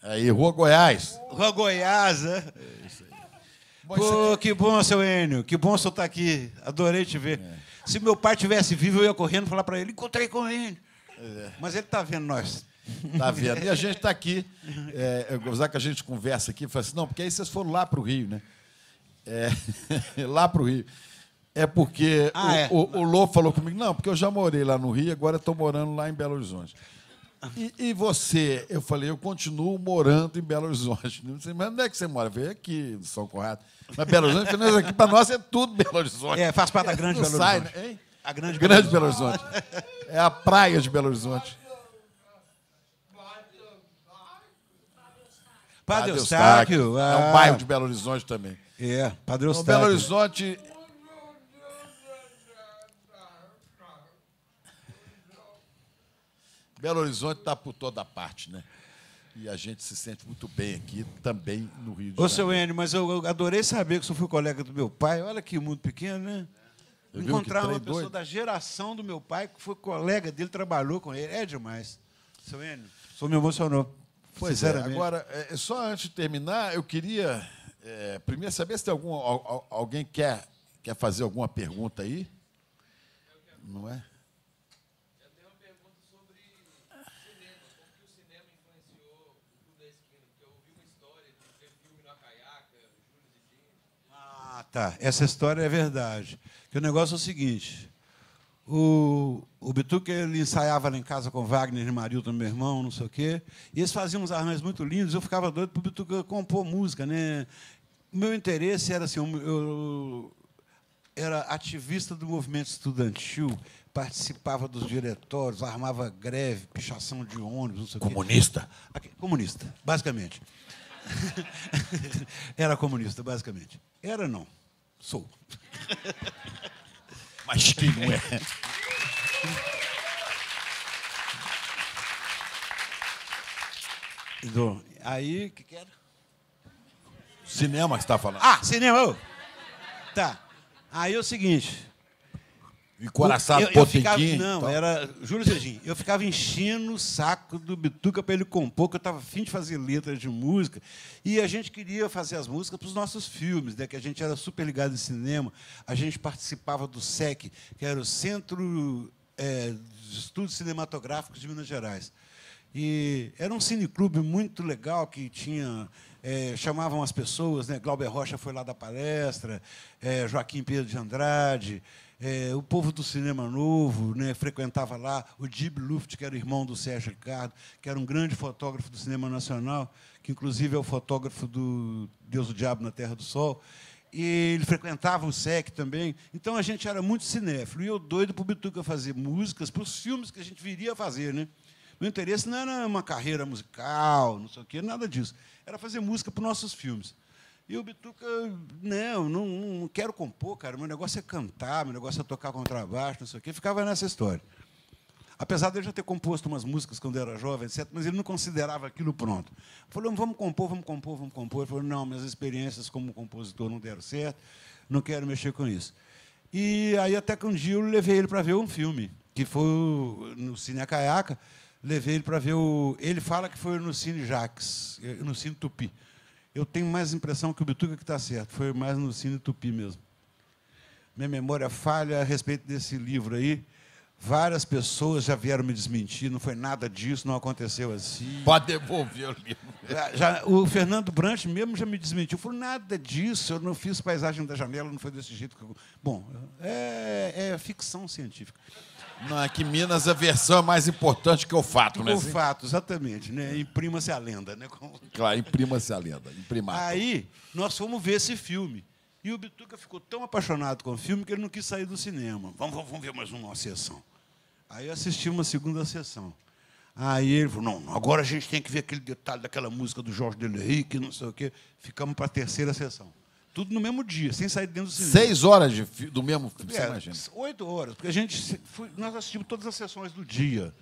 Aí, Rua Goiás. Rua Goiás, né? é. Pô, que bom, seu Enio. Que bom o senhor estar aqui. Adorei te ver. É. Se meu pai tivesse vivo, eu ia correndo falar para ele: encontrei com ele. É. Mas ele está vendo nós. Tá vendo? E a gente está aqui. É, gozar que a gente conversa aqui, fala assim, não, porque aí vocês foram lá para o Rio, né? É, lá para o Rio. É porque ah, o, é. O, o Lô falou comigo, não, porque eu já morei lá no Rio, agora estou morando lá em Belo Horizonte. E, e, você? Eu falei, eu continuo morando em Belo Horizonte. Falei, mas onde é que você mora? Eu aqui, no São Conrado. Mas Belo Horizonte, nós aqui para nós é tudo Belo Horizonte. É, faz parte da grande Belo Horizonte. Sai, né? A grande, grande Belo Horizonte. Belo Horizonte. É a praia de Belo Horizonte. Padre, Padre Eustáquio. Ah. É um ah. bairro de Belo Horizonte também. É, Padre Eustáquio. Então, Belo Horizonte. Belo Horizonte está por toda parte, né? E a gente se sente muito bem aqui, também no Rio de Janeiro. Ô, seu Enio, mas eu adorei saber que o senhor foi colega do meu pai. Olha que mundo pequeno, né? Eu Encontrar uma pessoa doido. da geração do meu pai, que foi colega dele, trabalhou com ele. É demais. Seu Enio, o senhor me emocionou. Pois é. Agora, é, é, só antes de terminar, eu queria é, primeiro saber se tem algum, alguém quer, quer fazer alguma pergunta aí. Não é? uma pergunta sobre cinema. Como o cinema influenciou o da Esquina? Porque eu ouvi uma história de filme na caiaca, Júlio Ah, tá. Essa história é verdade. Porque o negócio é o seguinte. O, o Bituca ele ensaiava lá em casa com Wagner e Marilton, meu irmão, não sei o quê. E eles faziam uns arranjos muito lindos. Eu ficava doido para o Bituca compor música. Né? O meu interesse era assim, eu, era ativista do movimento estudantil, participava dos diretórios, armava greve, pichação de ônibus, não sei comunista. o quê. Comunista? Comunista, basicamente. era comunista, basicamente. Era não, sou. mas quem não é? Então, aí, o que, quero era? Cinema que você está falando. Ah, cinema! Tá. Aí é o seguinte. Encoraçado, Potemkin. Não, tal. era Júlio Serginho, Eu ficava enchendo o saco do Bituca para ele compor, que eu estava afim de fazer letras de música. E a gente queria fazer as músicas para os nossos filmes, né, que a gente era super ligado em cinema. A gente participava do SEC, que era o Centro é, de Estudos Cinematográficos de Minas Gerais. E era um cineclube muito legal que tinha é, chamavam as pessoas, né? Glauber Rocha foi lá da palestra, é, Joaquim Pedro de Andrade, é, o povo do cinema novo né, frequentava lá o Dib Luft, que era irmão do Sérgio Ricardo, que era um grande fotógrafo do cinema nacional, que inclusive é o fotógrafo do Deus do Diabo na Terra do Sol. E ele frequentava o SEC também. Então a gente era muito cinéfilo. E eu doido para o Bituca fazer músicas para os filmes que a gente viria a fazer. Né? Meu interesse não era uma carreira musical, não sei o quê, nada disso. Era fazer música para os nossos filmes. E o Bituca, não, não, não quero compor, cara. Meu negócio é cantar, meu negócio é tocar contrabaixo, não sei o quê. Ficava nessa história. Apesar de eu já ter composto umas músicas quando era jovem, etc., mas ele não considerava aquilo pronto. Falou, vamos compor, vamos compor, vamos compor. Ele falou, não, minhas experiências como compositor não deram certo, não quero mexer com isso. E aí, até que um dia eu levei ele para ver um filme, que foi no Cine Acaiaca. Levei ele para ver o. Ele fala que foi no Cine Jaques, eh, no Cine Tupi. Eu tenho mais impressão que o Bituca que está certo. Foi mais no Cine Tupi mesmo. Minha memória falha a respeito desse livro aí. Várias pessoas já vieram me desmentir, não foi nada disso, não aconteceu assim. Pode devolver o livro. Já, já, o Fernando Brant mesmo já me desmentiu. Falou, nada disso, eu não fiz paisagem da janela, não foi desse jeito. Que eu... Bom, é, é ficção científica. Não, é que Minas é a versão é mais importante que o fato, né? O fato, exatamente. Né? Imprima-se a lenda, né? Como... Claro, imprima-se a lenda. Imprimato. Aí nós fomos ver esse filme. E o Bituca ficou tão apaixonado com o filme que ele não quis sair do cinema. Vamos, vamos, vamos ver mais uma sessão. Aí eu assisti uma segunda sessão. Aí ele falou, não, agora a gente tem que ver aquele detalhe daquela música do Jorge Del Henrique, não sei o quê. Ficamos para a terceira sessão. Tudo no mesmo dia, sem sair dentro do cinema. Seis horas de, do mesmo filme, é, você imagina? Oito horas, porque a gente foi, nós assistimos todas as sessões do dia.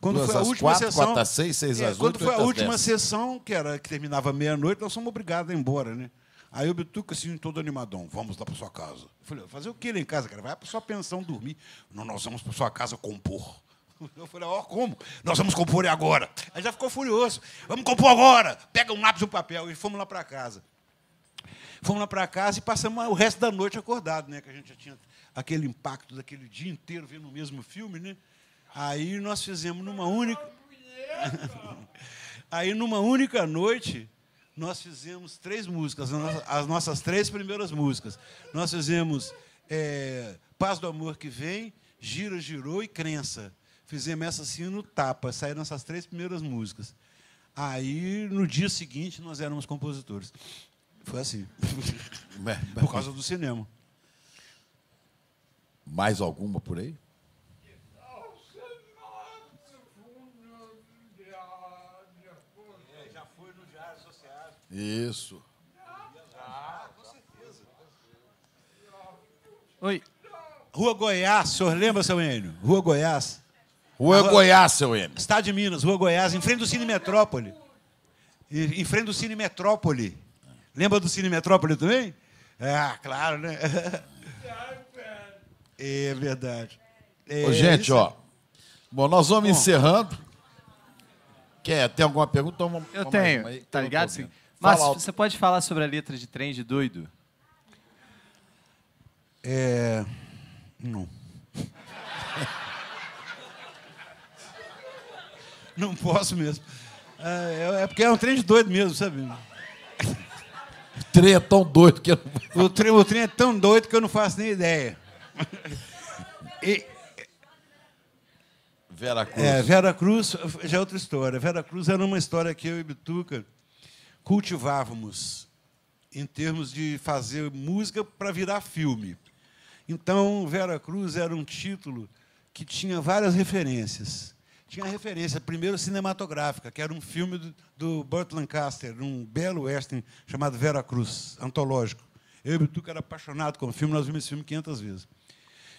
Quando Duas foi a última quatro, sessão. Quatro às seis, seis é, às quando foi a última sessão, que era que terminava meia-noite, nós somos obrigados a ir embora, né? Aí o Bituca, assim, todo animadão, vamos lá para sua casa. Eu falei, fazer o que lá em casa, cara? Vai para sua pensão dormir. Não, nós vamos para sua casa compor. Eu falei, ó, oh, como? Nós vamos compor agora. Aí já ficou furioso. Vamos compor agora. Pega um lápis e um papel. E fomos lá para casa. Fomos lá para casa e passamos o resto da noite acordado, né? Que a gente já tinha aquele impacto daquele dia inteiro vendo o mesmo filme, né? Aí nós fizemos numa única. Aí numa única noite nós fizemos três músicas, as nossas três primeiras músicas. Nós fizemos é, Paz do Amor que Vem, Gira, Girou e Crença. Fizemos essa assim no tapa, saíram essas três primeiras músicas. Aí, no dia seguinte, nós éramos compositores. Foi assim. Por causa do cinema. Mais alguma por aí? Isso. Ah, com certeza. Oi. Rua Goiás, o senhor lembra, seu Enio? Rua Goiás. Rua, Rua Goiás, seu Enio. Estado de Minas, Rua Goiás, em frente do Cine Metrópole. Em frente do Cine Metrópole. Lembra do Cine Metrópole também? Ah, claro, né? É verdade. É, Ô, gente, isso. ó. Bom, nós vamos Bom. encerrando. Quer, tem alguma pergunta? vamos, eu vamos tenho, aí, tá ligado? Sim. Mas você pode falar sobre a letra de trem de doido? É. Não. Não posso mesmo. É, é porque é um trem de doido mesmo, sabe? trem é tão doido que eu não... o, trem, o trem é tão doido que eu não faço nem ideia. E... Vera Cruz. É, Vera Cruz já é outra história. Vera Cruz era uma história que eu e Bituca cultivávamos em termos de fazer música para virar filme. Então, Vera Cruz era um título que tinha várias referências tinha referência, primeiro cinematográfica, que era um filme do, do Burt Lancaster, um belo western chamado Vera Cruz, antológico. Eu e o Bituca era apaixonado com o filme, nós vimos esse filme 500 vezes.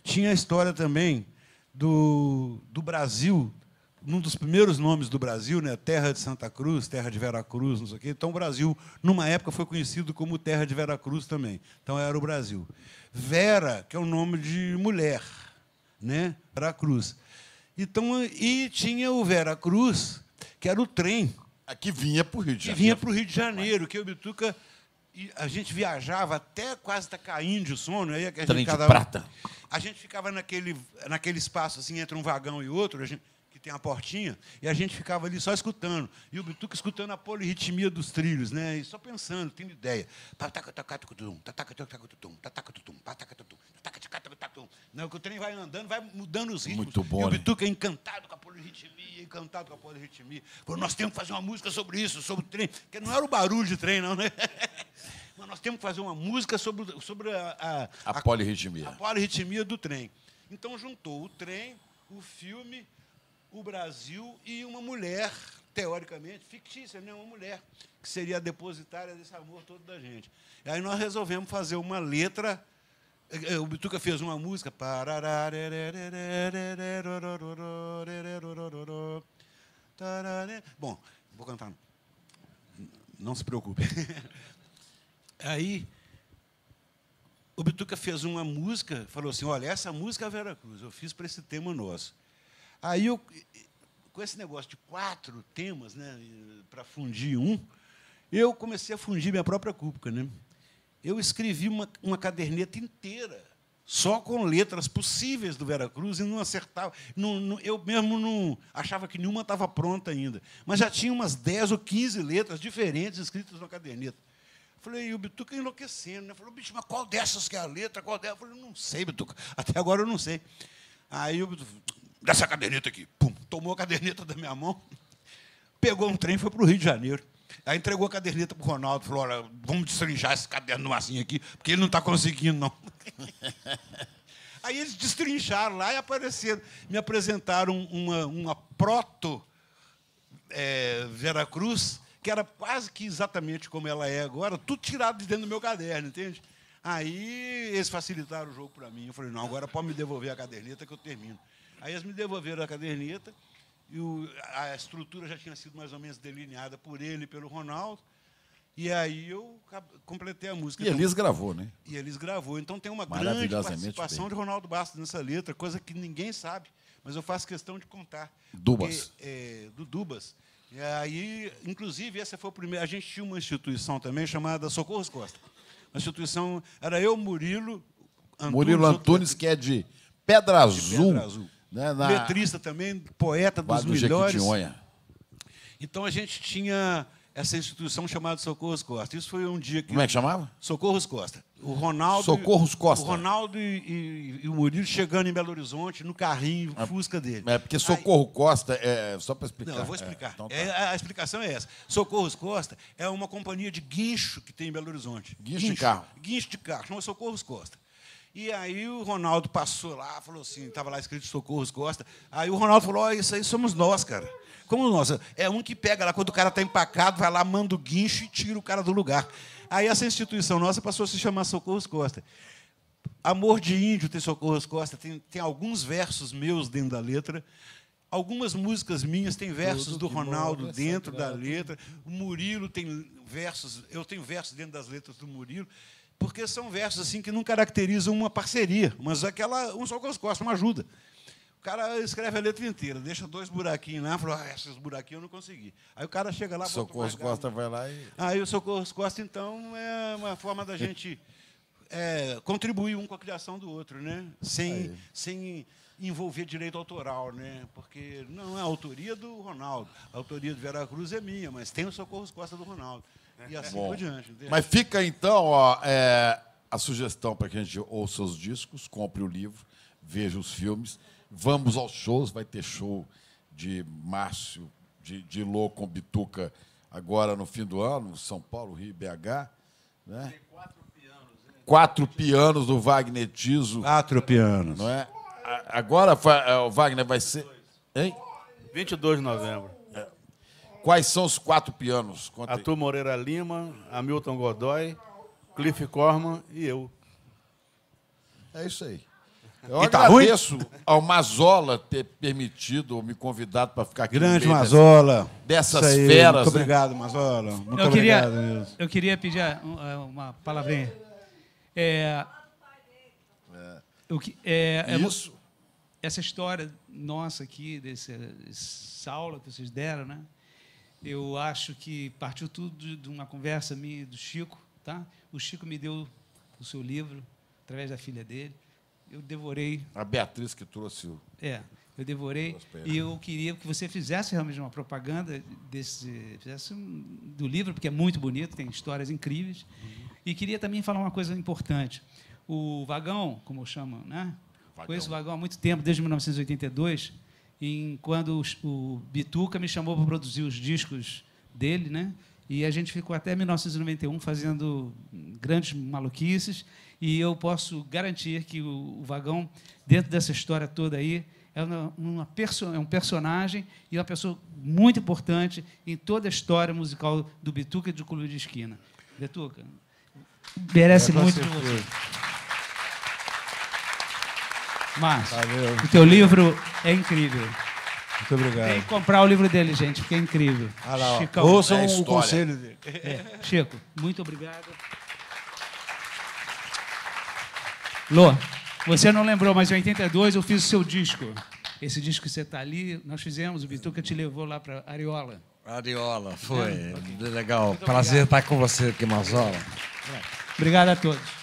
Tinha a história também do, do Brasil, um dos primeiros nomes do Brasil, né? Terra de Santa Cruz, Terra de Vera Cruz, não sei o quê. Então, o Brasil, numa época, foi conhecido como Terra de Vera Cruz também. Então, era o Brasil. Vera, que é o um nome de mulher, né? Vera Cruz. Então, e tinha o Vera Cruz que era o trem. Ah, que vinha para o Rio de Janeiro. Que vinha para o Rio de Janeiro, que o Bituca. A gente viajava até quase estar tá caindo de sono. Aí é a gente trem de cada... prata. A gente ficava naquele, naquele espaço, assim, entre um vagão e outro. A gente tem uma portinha, e a gente ficava ali só escutando. E o Bituca escutando a polirritmia dos trilhos, né? E só pensando, tendo ideia. Não, que o trem vai andando, vai mudando os ritmos. Muito bom, e o né? Bituca é encantado com a polirritmia, encantado com a polirritmia. Falou, nós temos que fazer uma música sobre isso, sobre o trem. Porque não era o barulho de trem, não, né? Mas nós temos que fazer uma música sobre, sobre a, a, a, a polirritmia. A polirritmia do trem. Então juntou o trem, o filme, o Brasil e uma mulher, teoricamente, fictícia, né? uma mulher, que seria a depositária desse amor todo da gente. E aí nós resolvemos fazer uma letra. Eh, eh, o Bituca fez uma música. Bom, vou cantar. Não se preocupe. Aí o Bituca fez uma música, falou assim: olha, essa música é a Vera Cruz, eu fiz para esse tema nosso. Aí eu, com esse negócio de quatro temas, né, para fundir um, eu comecei a fundir minha própria cúpula, né? Eu escrevi uma, uma caderneta inteira só com letras possíveis do Veracruz e não acertava. Não, não, eu mesmo não achava que nenhuma estava pronta ainda. Mas já tinha umas 10 ou 15 letras diferentes escritas na caderneta. Falei, e o Bituca é enlouquecendo. Né? Falou, bicho, mas qual dessas que é a letra? Qual dela? Eu falei, não sei, Bituca. Até agora eu não sei. Aí o Bituca, dessa dá essa caderneta aqui. Pum, tomou a caderneta da minha mão, pegou um trem e foi para o Rio de Janeiro. Aí entregou a caderneta para o Ronaldo, falou: olha, vamos destrinchar esse caderno assim aqui, porque ele não está conseguindo, não. Aí eles destrincharam lá e apareceram. Me apresentaram uma, uma proto é, Vera Cruz, que era quase que exatamente como ela é agora, tudo tirado de dentro do meu caderno, entende? Aí eles facilitaram o jogo para mim. Eu falei, não, agora pode me devolver a caderneta que eu termino. Aí eles me devolveram a caderneta e o, a estrutura já tinha sido mais ou menos delineada por ele e pelo Ronaldo. E aí eu completei a música. E então, gravou, né? E eles gravou. Então tem uma grande participação bem. de Ronaldo Bastos nessa letra, coisa que ninguém sabe, mas eu faço questão de contar. Dubas. Porque, é, do Dubas. E aí, inclusive, essa foi a primeira. A gente tinha uma instituição também chamada Socorros Costa. Uma instituição era eu, Murilo. Antunes, Murilo Antunes, que é de Pedra Azul. De Pedra Azul né, na... letrista também, poeta dos melhores. então a gente tinha essa instituição chamada Socorros Costa. Isso foi um dia que. Como é que chamava? Socorros Costa. O Ronaldo. Socorros Costa. O Ronaldo e, e, e o Murilo chegando em Belo Horizonte no carrinho é, Fusca dele. É porque Socorro Aí, Costa é. Só para explicar. Não, eu vou explicar. É, então tá. é, a explicação é essa. Socorros Costa é uma companhia de guincho que tem em Belo Horizonte. Guincho, guincho de carro. Guincho de carro, chama Socorros Costa. E aí o Ronaldo passou lá, falou assim, estava lá escrito Socorros Costa. Aí o Ronaldo falou, oh, isso aí somos nós, cara. Como nós? É um que pega lá, quando o cara está empacado, vai lá, manda o guincho e tira o cara do lugar. Aí essa instituição nossa passou a se chamar Socorros Costa. Amor de Índio tem Socorros Costa, tem, tem alguns versos meus dentro da letra. Algumas músicas minhas têm versos do Ronaldo dentro da letra. O Murilo tem versos, eu tenho versos dentro das letras do Murilo porque são versos assim que não caracterizam uma parceria, mas aquela um só com as costas, uma ajuda. O cara escreve a letra inteira, deixa dois buraquinhos lá, fala, ah, esses buraquinhos eu não consegui. Aí o cara chega lá... Socorro Costa vai lá e... Aí o Socorro Costa, então, é uma forma da gente é, contribuir um com a criação do outro, né? Sem, sem envolver direito autoral, né? Porque não é a autoria do Ronaldo, a autoria do Cruz é minha, mas tem o Socorro Costa do Ronaldo. E assim Bom, por diante. Mas fica então ó, é, a sugestão para que a gente ouça os discos, compre o livro, veja os filmes, vamos aos shows, vai ter show de Márcio, de, de Lô com Bituca agora no fim do ano, São Paulo, Rio e BH. Né? Tem quatro pianos. Né? Quatro pianos do Wagner Tiso. Quatro pianos. Não é? Agora é, o Wagner vai ser. Hein? 22 de novembro. Quais são os quatro pianos? Conta Arthur Moreira Lima, Hamilton Godoy, Cliff Corman e eu. É isso aí. Eu e tá agradeço tá ao Mazola ter permitido ou me convidado para ficar aqui. Grande Mazola. Dessas aí, feras. Muito né? obrigado, Mazola. Muito eu obrigado queria, mesmo. Eu queria pedir ah, ah, uma palavrinha. É, o que, é, é Isso. Essa história nossa aqui, desse, dessa aula que vocês deram, né? eu acho que partiu tudo de uma conversa minha do Chico, tá? O Chico me deu o seu livro através da filha dele. Eu devorei. A Beatriz que trouxe o. É, eu devorei e eu queria que você fizesse realmente uma propaganda desse, fizesse um, do livro porque é muito bonito, tem histórias incríveis. Uhum. E queria também falar uma coisa importante. O vagão, como chamam, né? Vagão. Conheço o vagão há muito tempo, desde 1982 em, quando o, Bituca me chamou para produzir os discos dele, né? E a gente ficou até 1991 fazendo grandes maluquices. E eu posso garantir que o, o Vagão, dentro dessa história toda aí, é, uma, uma é um personagem e uma pessoa muito importante em toda a história musical do Bituca e do Clube de Esquina. Bituca, merece é muito de você. Márcio, Valeu. o teu livro é incrível. Muito obrigado. Tem que comprar o livro dele, gente, porque é incrível. Ah lá, Chicão, ouçam é o conselho dele. É. Chico, muito obrigado. Lô, você não lembrou, mas em 82 eu fiz o seu disco. Esse disco que você está ali, nós fizemos, o Bituca te levou lá para Ariola. Ariola, foi. Né? okay. Legal. Prazer estar com você aqui, Mazola. Obrigado a todos.